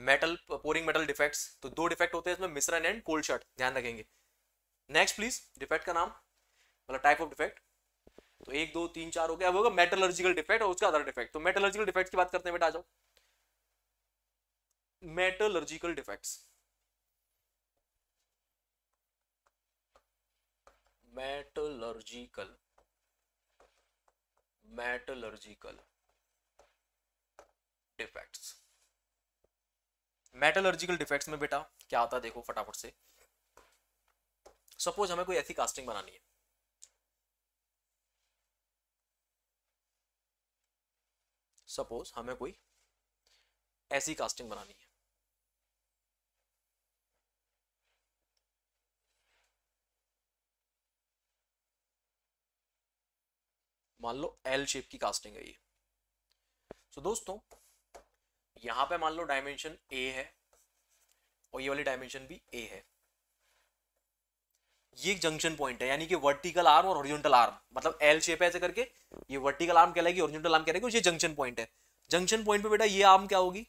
मेटल पोरिंग मेटल डिफेक्ट्स तो दो डिफेक्ट होते हैं इसमें मिश्रण एंड कोल्ड शर्ट ध्यान रखेंगे नेक्स्ट प्लीज डिफेक्ट का नाम मतलब टाइप ऑफ डिफेक्ट तो एक दो तीन चार हो गया अब होगा मेटलर्जिकल डिफेक्ट और उसका अदर डिफेक्ट तो मेटलर्जिकल डिफेक्ट की बात करते हैं बेटा आ जाओ metallurgical defects metallurgical metallurgical defects metallurgical defects में बेटा क्या आता है देखो फटाफट से सपोज हमें कोई ऐसी कास्टिंग बनानी है सपोज हमें कोई ऐसी कास्टिंग बनानी है मान लो एल शेप की कास्टिंग है ये सो so, दोस्तों यहाँ पे मान लो डायमेंशन ए है और ये वाली डायमेंशन भी ए है ये एक जंक्शन पॉइंट है यानी कि वर्टिकल आर्म और ओरिजेंटल आर्म मतलब एल शेप है ऐसे करके ये वर्टिकल आर्म कहलाएगी ओरिजेंटल आर्म कहलाएगी ये जंक्शन पॉइंट है जंक्शन पॉइंट पे बेटा ये आर्म क्या होगी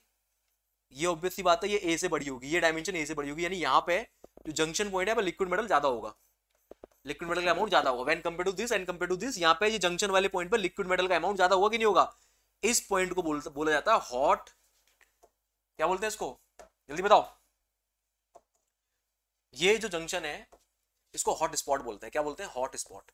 ये ऑब्वियसली बात है ये ए से बड़ी होगी ये डायमेंशन ए से बड़ी होगी यानी यहाँ पे जो जंक्शन पॉइंट है लिक्विड मेटल ज्यादा होगा लिक्विड मेटल का अमाउंट ज्यादा होगा when compare to this end compare to this यहाँ पे जंक्शन वाले पॉइंट पर लिक्विड मेटल का अमाउंट ज्यादा होगा कि नहीं होगा इस पॉइंट को बोला जाता है हॉट क्या बोलते हैं इसको जल्दी बताओ ये जो जंक्शन है इसको हॉट स्पॉट बोलते हैं क्या बोलते हैं हॉट स्पॉट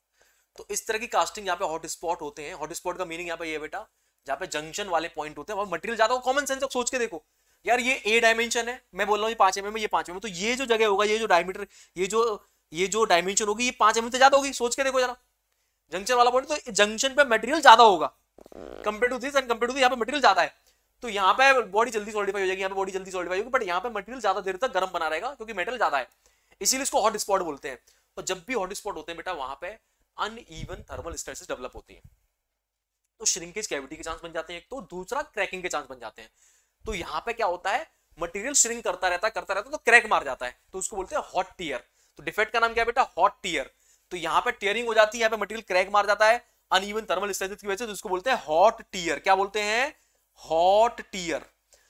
तो इस तरह की कास्टिंग यहाँ पे हॉट स्पॉट होते हैं हॉट स्पॉट का मीनिंग यहाँ पे ये बेटा जहाँ पे जंक्शन वाले पॉइंट होते हैं वहां मटेरियल ज्यादा कॉमन सेंस सोच के देखो यार ये ए डायमेंशन है मैं बोल रहा हूँ पांच एम में ये पांच एम तो ये जो जगह होगा ये जो डायमीटर ये जो ये जो डायमेंशन होगी ये पांच एम से ज्यादा होगी सोच के देखो जरा जंक्शन वाला पॉइंट तो जंक्शन पे मटेरियल ज्यादा होगा compare to this end compare to यहाँ पे मटेरियल ज्यादा है तो यहाँ पे बॉडी जल्दी सॉलिडिफाई हो जाएगी यहाँ पे बॉडी जल्दी सॉलिडिफाई होगी बट यहाँ पे मटेरियल ज्यादा देर तक गर्म बना रहेगा क्योंकि मेटल ज्यादा है इसीलिए इसको हॉट स्पॉट बोलते हैं तो जब भी हॉट स्पॉट होते हैं बेटा वहां पे ईवन थर्मल स्ट्रेसेस डेवलप होती है तो श्रिंकेज कैविटी के चांस बन जाते हैं एक तो दूसरा क्रैकिंग के चांस बन जाते हैं तो यहाँ पे क्या होता है मटेरियल श्रिंक करता रहता करता रहता तो क्रैक मार जाता है तो उसको बोलते हैं हॉट टीयर तो डिफेक्ट का नाम क्या बेटा हॉट टीयर तो यहाँ पे टीयरिंग हो जाती है यहाँ पे मटेरियल क्रैक मार जाता है ईवन थर्मल स्ट्रेस की वजह से तो उसको बोलते हैं हॉट टीयर क्या बोलते हैं हॉट टीयर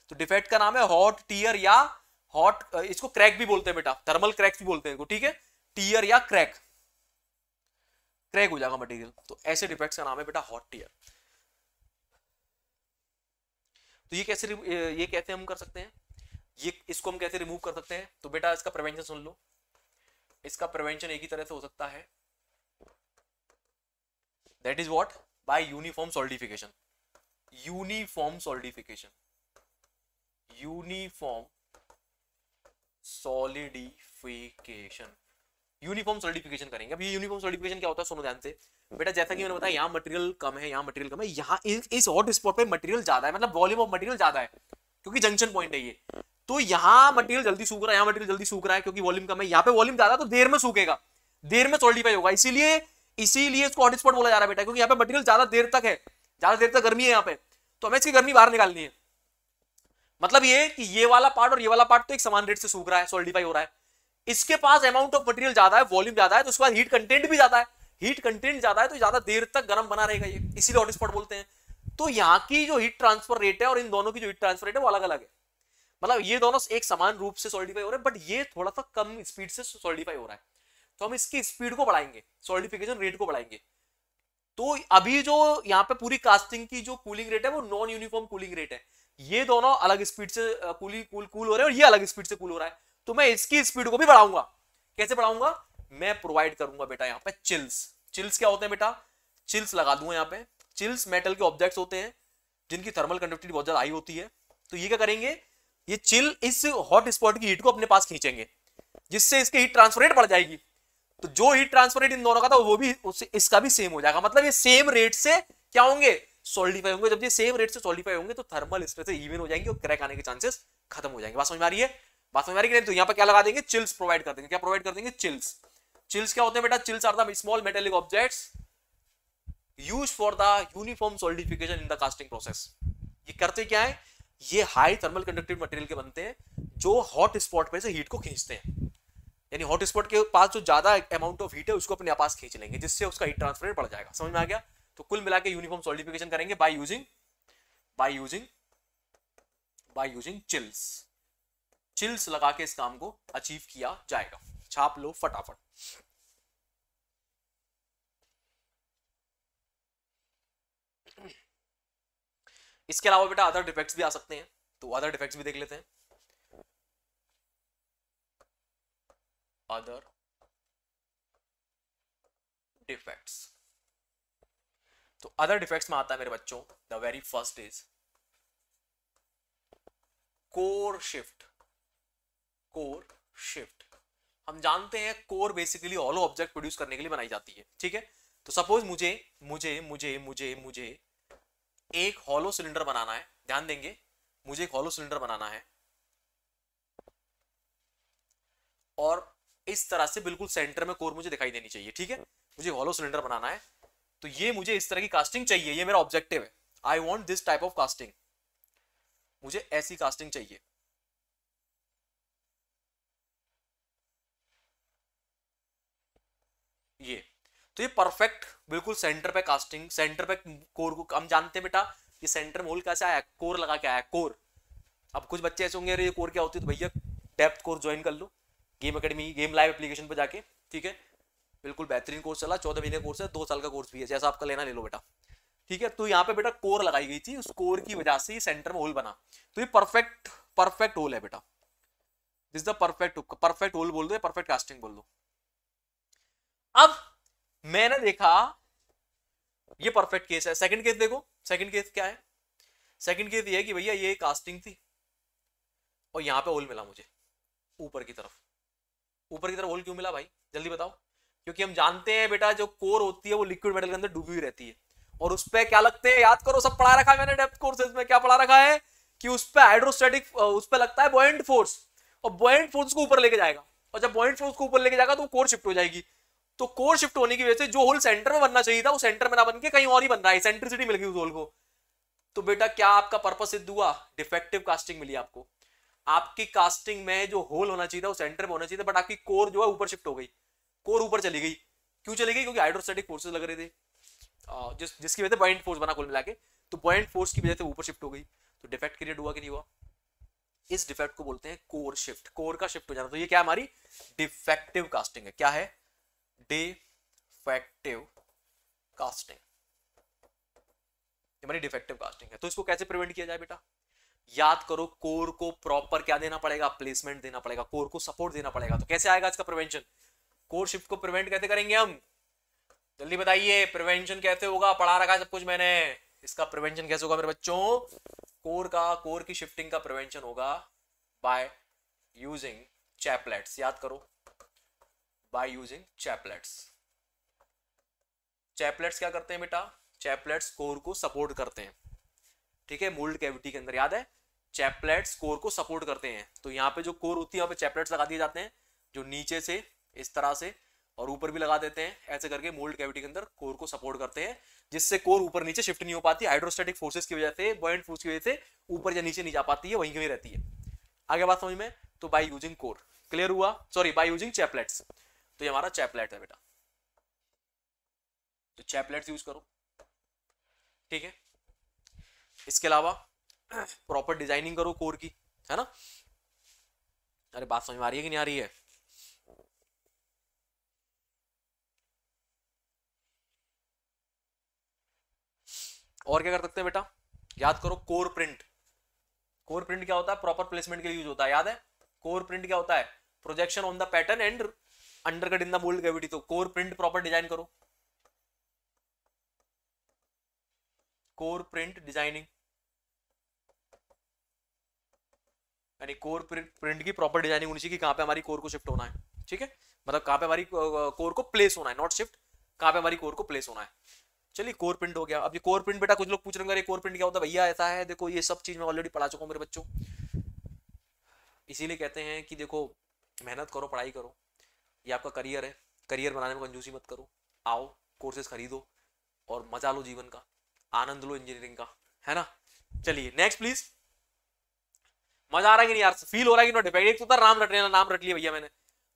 तो डिफेक्ट का नाम है हॉट टीयर या हॉट इसको क्रैक भी बोलते हैं बेटा थर्मल क्रैक भी बोलते हैं ठीक है टीयर या क्रैक क्रैक हो जाएगा मटेरियल तो ऐसे डिफेक्ट का नाम है बेटा हॉट टीयर तो ये कैसे ये कैसे हम कर सकते हैं ये इसको हम कैसे रिमूव कर सकते हैं तो बेटा इसका प्रिवेंशन सुन लो इसका प्रिवेंशन एक ही तरह से हो सकता है that is what by uniform solidification uniform solidification uniform solidification uniform solidification करेंगे अब ये यूनिफॉर्म सॉलिडिफिकेशन क्या होता है सुनो ध्यान से बेटा जैसा कि मैंने बताया यहाँ मटेरियल कम है यहाँ मटेरियल कम है यहाँ इस हॉट स्पॉट पे मटेरियल ज्यादा है मतलब वॉल्यूम ऑफ मटेरियल ज्यादा है क्योंकि जंक्शन पॉइंट है ये तो यहाँ मटेरियल जल्दी सूख रहा है यहाँ मटेरियल जल्दी सूख रहा है क्योंकि वॉल्यूम कम है यहाँ पे वॉल्यूम ज्यादा तो देर में सूखेगा देर में सॉलिडिफाई होगा इसीलिए इसीलिए इसको हॉट स्पॉट बोला जा रहा है बेटा क्योंकि यहाँ पे मटेरियल ज्यादा देर तक है ज्यादा देर तक गर्मी है यहाँ पे तो हमें इसकी गर्मी बाहर निकालनी है मतलब ये कि ये वाला पार्ट और ये वाला पार्ट तो एक समान रेट से सूख रहा है सोल्डिफाई हो रहा है इसके पास अमाउंट ऑफ मटेरियल ज्यादा है वॉल्यूम ज्यादा है तो उसके बाद हीट कंटेंट भी ज्यादा है हीट कंटेंट ज्यादा है तो ज्यादा देर तक गर्म बना रहेगा ये इसीलिए हॉट स्पॉट बोलते हैं तो यहाँ की जो हीट ट्रांसफर रेट है और इन दोनों की जो हीट ट्रांसफर रेट है वो अलग अलग है मतलब ये दोनों एक समान रूप से सॉलिडिफाई हो रहे हैं बट ये थोड़ा सा कम स्पीड से सॉलिडिफाई हो रहा है तो हम इसकी स्पीड को बढ़ाएंगे सॉलिडिफिकेशन रेट को बढ़ाएंगे तो अभी जो यहाँ पे पूरी कास्टिंग की जो कूलिंग रेट है वो नॉन यूनिफॉर्म कूलिंग रेट है ये दोनों अलग स्पीड से कूली कूल कूल हो रहे हैं और ये अलग स्पीड से कूल हो रहा है तो मैं इसकी स्पीड को भी बढ़ाऊंगा कैसे बढ़ाऊंगा मैं प्रोवाइड करूंगा बेटा यहाँ पे चिल्स चिल्स क्या होते हैं बेटा चिल्स लगा दूंगा यहाँ पे चिल्स मेटल के ऑब्जेक्ट्स होते हैं जिनकी थर्मल कंडक्टिविटी बहुत ज्यादा हाई होती है तो ये क्या करेंगे ये चिल इस हॉट स्पॉट की हीट को अपने पास खींचेंगे जिससे इसकी हीट ट्रांसफर रेट बढ़ जाएगी तो जो हीट ट्रांसफर रेट इन दोनों का था वो भी उससे इसका भी सेम हो जाएगा मतलब ये सेम रेट से क्या होंगे सोल्डिफाई होंगे जब ये सेम रेट से सोल्डिफाई होंगे तो थर्मल स्ट्रेस इवन हो जाएंगे और क्रैक आने के चांसेस खत्म हो जाएंगे बात समझ में आ रही है बात समझ में आ रही है तो यहाँ पर क्या लगा देंगे चिल्स प्रोवाइड कर देंगे क्या प्रोवाइड कर देंगे चिल्स चिल्स क्या होते हैं बेटा chills are the small metallic object use for the uniform solidification in the casting process ये करते क्या है ये हाई थर्मल कंडक्टिव मटेरियल के बनते हैं जो हॉट स्पॉट पे से हीट को खींचते हैं यानी हॉटस्पॉट के पास जो ज्यादा अमाउंट ऑफ हीट है उसको अपने पास खींच लेंगे जिससे उसका हीट ट्रांसफर रेट बढ़ जाएगा समझ में आ गया तो कुल मिला के यूनिफॉर्म सॉलिडिफिकेशन करेंगे by using by using by using chills chills लगा के इस काम को अचीव किया जाएगा छाप लो फटाफट इसके अलावा बेटा अदर डिफेक्ट्स भी आ सकते हैं तो अदर डिफेक्ट्स भी देख लेते हैं other defects. तो अदर डिफेक्ट्स में आता है मेरे बच्चों the very first is core shift core shift हम जानते हैं core basically hollow object produce करने के लिए बनाई जाती है ठीक है तो सपोज मुझे मुझे मुझे मुझे मुझे एक हॉलो सिलेंडर बनाना है ध्यान देंगे मुझे एक हॉलो सिलेंडर बनाना है और इस तरह से बिल्कुल सेंटर में कोर मुझे दिखाई देनी चाहिए ठीक है मुझे हॉलो सिलेंडर बनाना है तो ये मुझे इस तरह की कास्टिंग चाहिए ये मेरा ऑब्जेक्टिव है I want this type of casting मुझे ऐसी कास्टिंग चाहिए ये तो ये परफेक्ट बिल्कुल सेंटर पे कास्टिंग सेंटर पे कोर को हम जानते हैं बेटा ये सेंटर मोल कैसे आया कोर लगा के आया कोर अब कुछ बच्चे ऐसे होंगे अरे ये कोर क्या होती है तो भैया डेप्थ कोर ज्वाइन कर लो game academy game live application पर जाके ठीक है बिल्कुल बेहतरीन कोर्स चला चौदह महीने कोर्स है दो साल का कोर्स भी है जैसा आपका लेना ले लो बेटा ठीक है तो यहाँ पे बेटा कोर लगाई गई थी उस कोर की वजह से सेंटर में होल बना तो ये परफेक्ट परफेक्ट होल है बेटा this the perfect perfect hole बोल दो परफेक्ट कास्टिंग बोल दो अब मैंने देखा ये परफेक्ट केस है सेकंड केस देखो सेकंड केस क्या है सेकंड केस ये है कि भैया ये कास्टिंग थी और यहां पे होल मिला मुझे ऊपर की तरफ ऊपर की तरफ होल क्यों मिला भाई जल्दी बताओ क्योंकि हम जानते हैं बेटा जो कोर होती है वो लिक्विड मेटल के अंदर डूबी हुई रहती है और उस पर क्या लगते हैं याद करो सब पढ़ा रखा है मैंने डेप्थ कोर्सेज में क्या पढ़ा रखा है कि उस पर हाइड्रोस्टेटिक उस पर लगता है बॉइंट फोर्स और बॉइंट फोर्स को ऊपर लेके जाएगा और जब बॉइंट फोर्स को ऊपर लेके जाएगा तो कोर शिफ्ट हो जाएगी तो कोर शिफ्ट होने की वजह से जो होल सेंटर में बनना चाहिए था वो सेंटर में ना बनकर कहीं और ही बन रहा है सेंट्रिसिटी मिल गई उस होल को तो बेटा क्या आपका पर्पज सिद्ध हुआ डिफेक्टिव कास्टिंग मिली आपको आपकी कास्टिंग में जो होल होना चाहिए था वो सेंटर में होना चाहिए था बट आपकी कोर जो है ऊपर शिफ्ट हो गई कोर ऊपर चली गई क्यों चली गई क्योंकि हाइड्रोस्टेटिक फोर्सेज लग रहे थे जिस जिसकी वजह से पॉइंट फोर्स बना कुल मिला के तो पॉइंट फोर्स की वजह से ऊपर शिफ्ट हो गई तो डिफेक्ट क्रिएट हुआ कि नहीं हुआ इस डिफेक्ट को बोलते हैं कोर शिफ्ट कोर का शिफ्ट हो जाना तो ये क्या हमारी डिफेक्टिव कास्टिंग है क्या है डिफेक्टिव कास्टिंग हमारी डिफेक्टिव कास्टिंग है तो इसको कैसे प्रिवेंट किया जाए बेटा याद करो कोर को प्रॉपर क्या देना पड़ेगा प्लेसमेंट देना पड़ेगा कोर को सपोर्ट देना पड़ेगा तो कैसे आएगा इसका प्रिवेंशन कोर शिफ्ट को प्रिवेंट कैसे करेंगे हम जल्दी बताइए प्रिवेंशन कैसे होगा पढ़ा रखा है सब कुछ मैंने इसका प्रिवेंशन कैसे होगा मेरे बच्चों कोर का कोर की शिफ्टिंग का प्रिवेंशन होगा बाय यूजिंग चैपलेट्स याद करो बाय यूजिंग चैपलेट्स चैपलेट्स क्या करते हैं बेटा चैपलेट्स कोर को सपोर्ट करते हैं ठीक है मोल्ड कैविटी के अंदर याद है चैपलेट्स कोर को सपोर्ट करते हैं तो यहाँ पे जो कोर होती है यहाँ पे चैपलेट्स लगा दिए जाते हैं जो नीचे से इस तरह से और ऊपर भी लगा देते हैं ऐसे करके मोल्ड कैविटी के अंदर कोर को सपोर्ट करते हैं जिससे कोर ऊपर नीचे शिफ्ट नहीं हो पाती हाइड्रोस्टेटिक फोर्सेस की वजह से बॉइंट फोर्स की वजह से ऊपर या नीचे नहीं जा पाती है वहीं कहीं रहती है आगे बात समझ में तो बाई यूजिंग कोर क्लियर हुआ सॉरी बाई यूजिंग चैपलेट्स तो ये हमारा चैपलेट है बेटा तो चैपलेट्स यूज करो ठीक है इसके अलावा प्रॉपर डिजाइनिंग करो कोर की है ना अरे बात समझ में आ रही है कि नहीं आ रही है और क्या कर सकते हैं बेटा याद करो कोर प्रिंट कोर प्रिंट क्या होता है प्रॉपर प्लेसमेंट के लिए यूज होता है याद है कोर प्रिंट क्या होता है projection on the pattern and undercut in the mould cavity तो कोर प्रिंट प्रॉपर डिजाइन करो कोर प्रिंट डिजाइनिंग यानी कोर प्रिंट की प्रॉपर डिजाइनिंग होनी चाहिए कि कहाँ पे हमारी कोर को शिफ्ट होना है ठीक है मतलब कहाँ पे हमारी कोर को प्लेस होना है नॉट शिफ्ट कहाँ पे हमारी कोर को प्लेस होना है चलिए कोर प्रिंट हो गया अब ये कोर प्रिंट बेटा कुछ लोग पूछ रहे कोर प्रिंट क्या होता है भैया ऐसा है देखो ये सब चीज मैं ऑलरेडी पढ़ा चुका हूँ मेरे बच्चों इसीलिए कहते हैं कि देखो मेहनत करो पढ़ाई करो ये आपका करियर है करियर बनाने में कंजूसी मत करो आओ कोर्सेज खरीदो और मजा लो जीवन का आनंद लो इंजीनियरिंग का है ना चलिए नेक्स्ट प्लीज़ मजा आ रहा है कि नहीं यार फील हो रहा है कि नॉट डिपेंड एक तो था राम रटने वाला नाम रट लिया भैया मैंने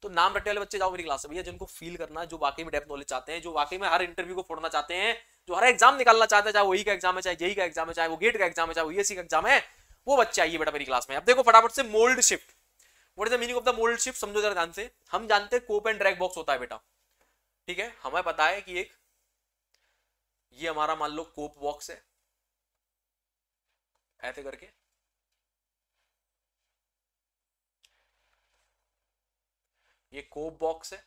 तो नाम रटने वाले बच्चे जाओ मेरी क्लास में भैया जिनको फील करना जो वाकई में डेप नॉलेज चाहते हैं जो वाकई में हर इंटरव्यू को फोड़ना चाहते हैं जो हर एग्जाम निकालना चाहते हैं चाहे वही का एग्जाम है चाहे यही का एग्जाम है चाहे वो गेट का एग्जाम है चाहे वो यूएससी का एग्जाम है वो बच्चे आइए बेटा मेरी क्लास में अब देखो फटाफट से mould shift what is the meaning of the mould shift समझो जरा ध्यान से हम जानते हैं कोप एंड ड्रैग बॉक्स होता है बेटा ठीक है हमें पता है कि एक ये हमारा मान लो कोप बॉक्स है ऐसे करके ये कोप बॉक्स है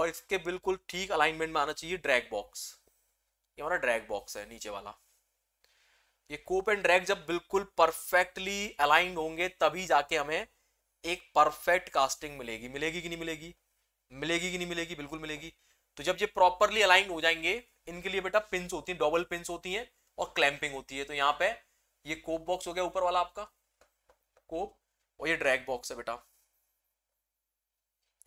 और इसके बिल्कुल ठीक अलाइनमेंट में आना चाहिए ड्रैग बॉक्स ये हमारा ड्रैग बॉक्स है नीचे वाला ये कोप एंड ड्रैग जब बिल्कुल परफेक्टली अलाइन होंगे तभी जाके हमें एक परफेक्ट कास्टिंग मिलेगी मिलेगी कि नहीं मिलेगी मिलेगी कि नहीं मिलेगी बिल्कुल मिलेगी तो जब ये प्रॉपरली अलाइन हो जाएंगे इनके लिए बेटा पिंस होती है डबल पिंस होती हैं और क्लैंपिंग होती है तो यहाँ पे ये कोप बॉक्स हो गया ऊपर वाला आपका कोप और ये ड्रैग बॉक्स है बेटा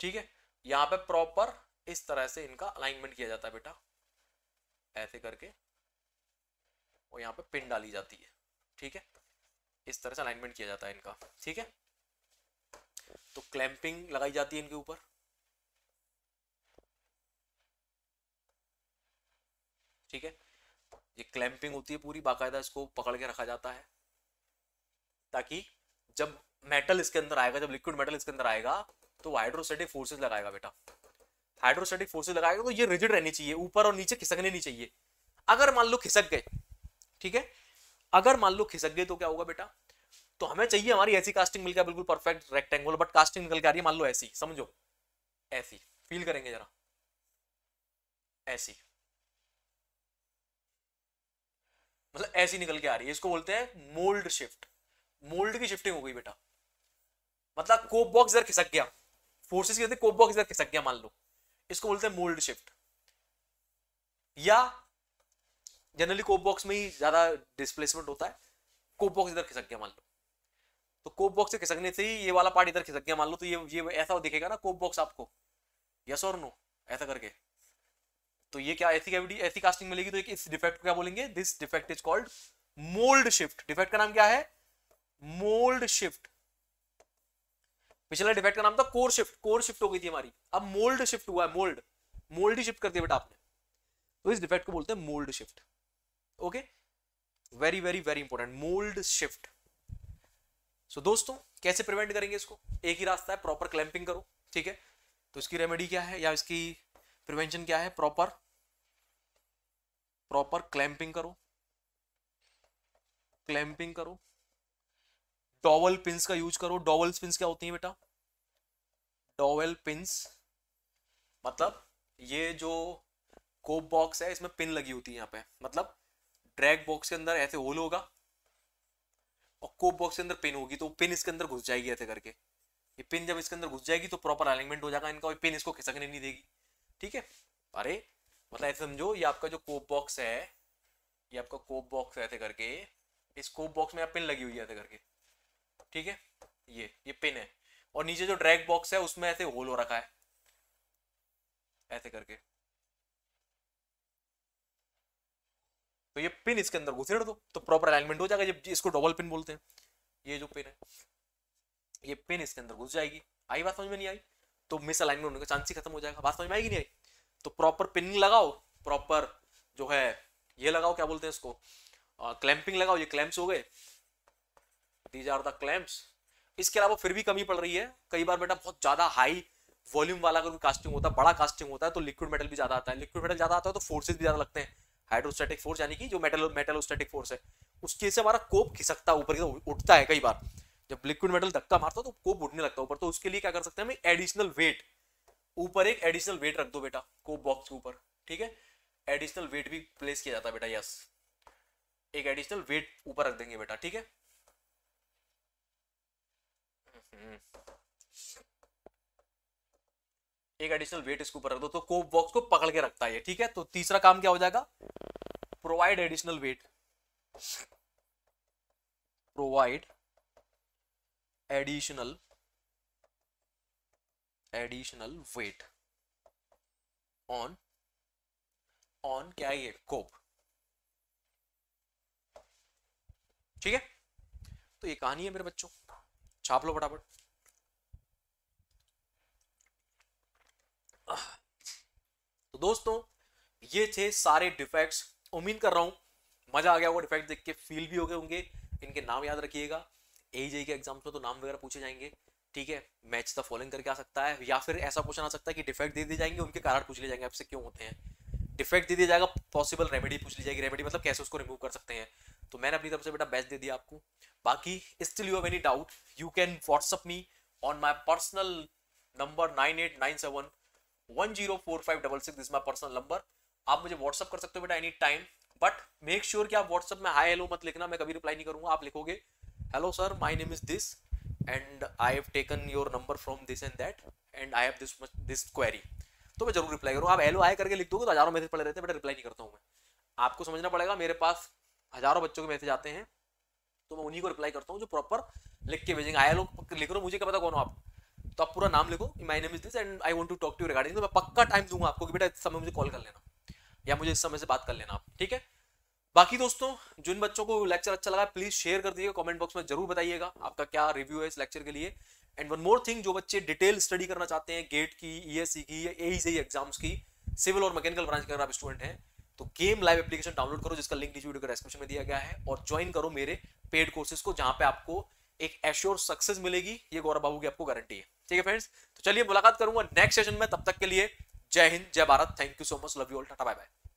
ठीक है यहाँ पे प्रॉपर इस तरह से इनका अलाइनमेंट किया जाता है बेटा ऐसे करके और यहाँ पे पिन डाली जाती है ठीक है इस तरह से अलाइनमेंट किया जाता है इनका ठीक है तो क्लैंपिंग लगाई जाती है इनके ऊपर ठीक है ये क्लैंपिंग होती है पूरी बाकायदा इसको पकड़ के रखा जाता है ताकि जब मेटल इसके अंदर आएगा जब लिक्विड मेटल इसके अंदर आएगा तो हाइड्रोस्टेटिक फोर्सेज लगाएगा बेटा हाइड्रोस्टेटिक फोर्सेज लगाएगा तो ये रिजिड रहनी चाहिए ऊपर और नीचे खिसकने नहीं चाहिए अगर मान लो खिसक गए ठीक है अगर मान लो खिसक गए तो क्या होगा बेटा तो हमें चाहिए हमारी ऐसी कास्टिंग मिल गया बिल्कुल परफेक्ट रेक्टेंगुलर बट कास्टिंग निकल के आ रही है मान लो ऐसी समझो ऐसी फील करेंगे जरा ऐसी मतलब ऐसी निकल के आ रही है इसको बोलते हैं मोल्ड शिफ्ट मोल्ड की शिफ्टिंग हो गई बेटा मतलब कोप बॉक्स जर खिसक गया फोर्सेस की होती है कोप बॉक्स इधर खिसक गया मान लो इसको बोलते हैं मोल्ड शिफ्ट या जनरली कोप बॉक्स में ही ज्यादा डिस्प्लेसमेंट होता है कोप बॉक्स इधर खिसक गया मान लो तो कोप बॉक्स से खिसकने से ही ये वाला पार्ट इधर खिसक गया मान लो तो ये ये ऐसा दिखेगा ना कोप बॉक्स आपको यस और नो ऐसा करके तो ये क्या ऐसी कैविटी ऐसी कास्टिंग मिलेगी तो एक इस डिफेक्ट को क्या बोलेंगे this defect is called mould shift defect का नाम क्या है मोल्ड शिफ्ट पिछला डिफेक्ट का नाम था कोर शिफ्ट कोर शिफ्ट हो गई थी हमारी अब मोल्ड शिफ्ट हुआ है मोल्ड मोल्ड ही शिफ्ट कर दिया बेटा आपने तो इस डिफेक्ट को बोलते हैं mould shift okay very very very important mould shift so दोस्तों कैसे प्रिवेंट करेंगे इसको एक ही रास्ता है प्रॉपर क्लैंपिंग करो ठीक है तो इसकी रेमेडी क्या है या इसकी प्रिवेंशन क्या है प्रॉपर प्रॉपर क्लैंपिंग करो क्लैंपिंग करो डॉवल पिंस का यूज करो डॉवल पिंस क्या होती है बेटा डॉवल पिंस मतलब ये जो कोप बॉक्स है इसमें पिन लगी होती है यहाँ पे मतलब ड्रैग बॉक्स के अंदर ऐसे होल होगा और कोप बॉक्स के अंदर पिन होगी तो पिन इसके अंदर घुस जाएगी ऐसे करके ये पिन जब इसके अंदर घुस जाएगी तो प्रॉपर अलाइनमेंट हो जाएगा इनका पिन इसको खिसकने नहीं देगी ठीक है अरे मतलब ऐसे समझो ये आपका जो कोप बॉक्स है ये आपका कोप बॉक्स ऐसे करके इस कोप बॉक्स में पिन लगी हुई है ऐसे करके ठीक है ये ये पिन है और नीचे जो ड्रैग बॉक्स है उसमें ऐसे होल हो रखा है ऐसे करके तो ये पिन इसके अंदर घुसेड़ दो तो प्रॉपर अलाइनमेंट हो जाएगा जब इसको डबल पिन बोलते हैं ये जो पिन है ये पिन इसके अंदर घुस जाएगी आई बात समझ में नहीं आई तो मिस अलाइनमेंट होने का चांस ही खत्म हो जाएगा बात समझ में आएगी नहीं आई तो प्रॉपर पिनिंग लगाओ प्रॉपर जो है ये लगाओ क्या बोलते हैं इसको क्लैंपिंग लगाओ ये क्लैंप्स हो गए दीज आर द क्लैम्प्स इसके अलावा फिर भी कमी पड़ रही है कई बार बेटा बहुत ज्यादा हाई वॉल्यूम वाला अगर कास्टिंग होता है बड़ा कास्टिंग होता है तो लिक्विड मेटल भी ज्यादा आता है लिक्विड मेटल ज्यादा आता है तो फोर्सेज भी ज्यादा लगते हैं हाइड्रोस्टेटिक फोर्स यानी कि जो मेटल मेटलोस्टैटिक फोर्स है उसके से हमारा कोप खिसकता है ऊपर की तो उठता है कई बार जब लिक्विड मेटल धक्का मारता तो कोप उठने लगता है ऊपर तो उसके लिए क्या कर सकते हैं एडिशनल वेट ऊपर एक एडिशनल वेट रख दो बेटा कोप बॉक्स के ऊपर ठीक है एडिशनल वेट भी प्लेस किया जाता है बेटा यस एक एडिशनल वेट ऊपर रख देंगे बेटा ठीक है हम्म। एक एडिशनल वेट इसके ऊपर रख दो तो कोप बॉक्स को पकड़ के रखता है ठीक है तो तीसरा काम क्या हो जाएगा provide additional weight provide additional additional weight on on क्या है ये कोप ठीक है तो ये कहानी है मेरे बच्चों छाप लो फटाफट तो दोस्तों ये थे सारे डिफेक्ट्स उम्मीद कर रहा हूं मजा आ गया वो डिफेक्ट देख के फील भी हो गए होंगे इनके नाम याद रखिएगा ए जे के एग्जाम्स में तो नाम वगैरह पूछे जाएंगे ठीक है मैच द फॉलोइंग करके आ सकता है या फिर ऐसा क्वेश्चन आ सकता है कि डिफेक्ट दे दिए जाएंगे उनके कारण पूछ लिए जाएंगे आपसे क्यों होते हैं डिफेक्ट दे दिया जाएगा पॉसिबल रेमेडी पूछ ली जाएगी रेमेडी मतलब कैसे उसको रिमूव कर सकते हैं तो मैंने अपनी तरफ से बेटा बेस्ट दे दिया आपको बाकी still you have any doubt you can WhatsApp me on my personal number nine eight nine seven one zero four five double six this my personal number आप मुझे व्हाट्सअप कर सकते हो बेटा any time but make sure कि आप WhatsApp में hi hello मत लिखना मैं कभी रिप्लाई नहीं करूंगा आप लिखोगे hello sir my name is this and I have taken your number from this and that and I have this this query तो मैं जरूर रिप्लाई करूँ आप हेलो आए करके लिख दोगे तो हजारों मैसेज पड़े रहते हैं बट रिप्लाई नहीं करता हूँ मैं आपको समझना पड़ेगा मेरे पास हजारों बच्चों के मैसेज आते हैं तो मैं उन्हीं को रिप्लाई करता हूँ जो प्रॉपर लिख के भेजेंगे आया लोग लिख रहे हो मुझे क्या पता कौन हो आप तो आप पूरा नाम लिखो my name is this and I want to talk regarding मैं पक्का टाइम दूंगा आपको कि बेटा इस समय मुझे कॉल कर लेना या मुझे इस समय से बात कर लेना आप ठीक है बाकी दोस्तों जिन बच्चों को लेक्चर अच्छा लगा प्लीज शेयर कर दीजिएगा कमेंट बॉक्स में जरूर बताइएगा आपका क्या रिव्यू है इस लेक्चर के लिए एंड वन मोर थिंग जो बच्चे डिटेल स्टडी करना चाहते हैं गेट की ई e की ए एग्जाम्स e की सिविल और मैकेनिकल ब्रांच के अगर आप स्टूडेंट हैं तो गेम लाइव एप्लीकेशन डाउनलोड करो जिसका लिंक नीचे वीडियो डिस्क्रिप्शन में दिया गया है और ज्वाइन करो मेरे पेड कोर्सेज को जहां पे आपको एक एश्योर सक्सेस मिलेगी ये गौरव बाबू की आपको गारंटी है ठीक है फ्रेंड्स तो चलिए मुलाकात करूंगा नेक्स्ट सेशन में तब तक के लिए जय हिंद जय Bharat thank you so much love you all tata bye bye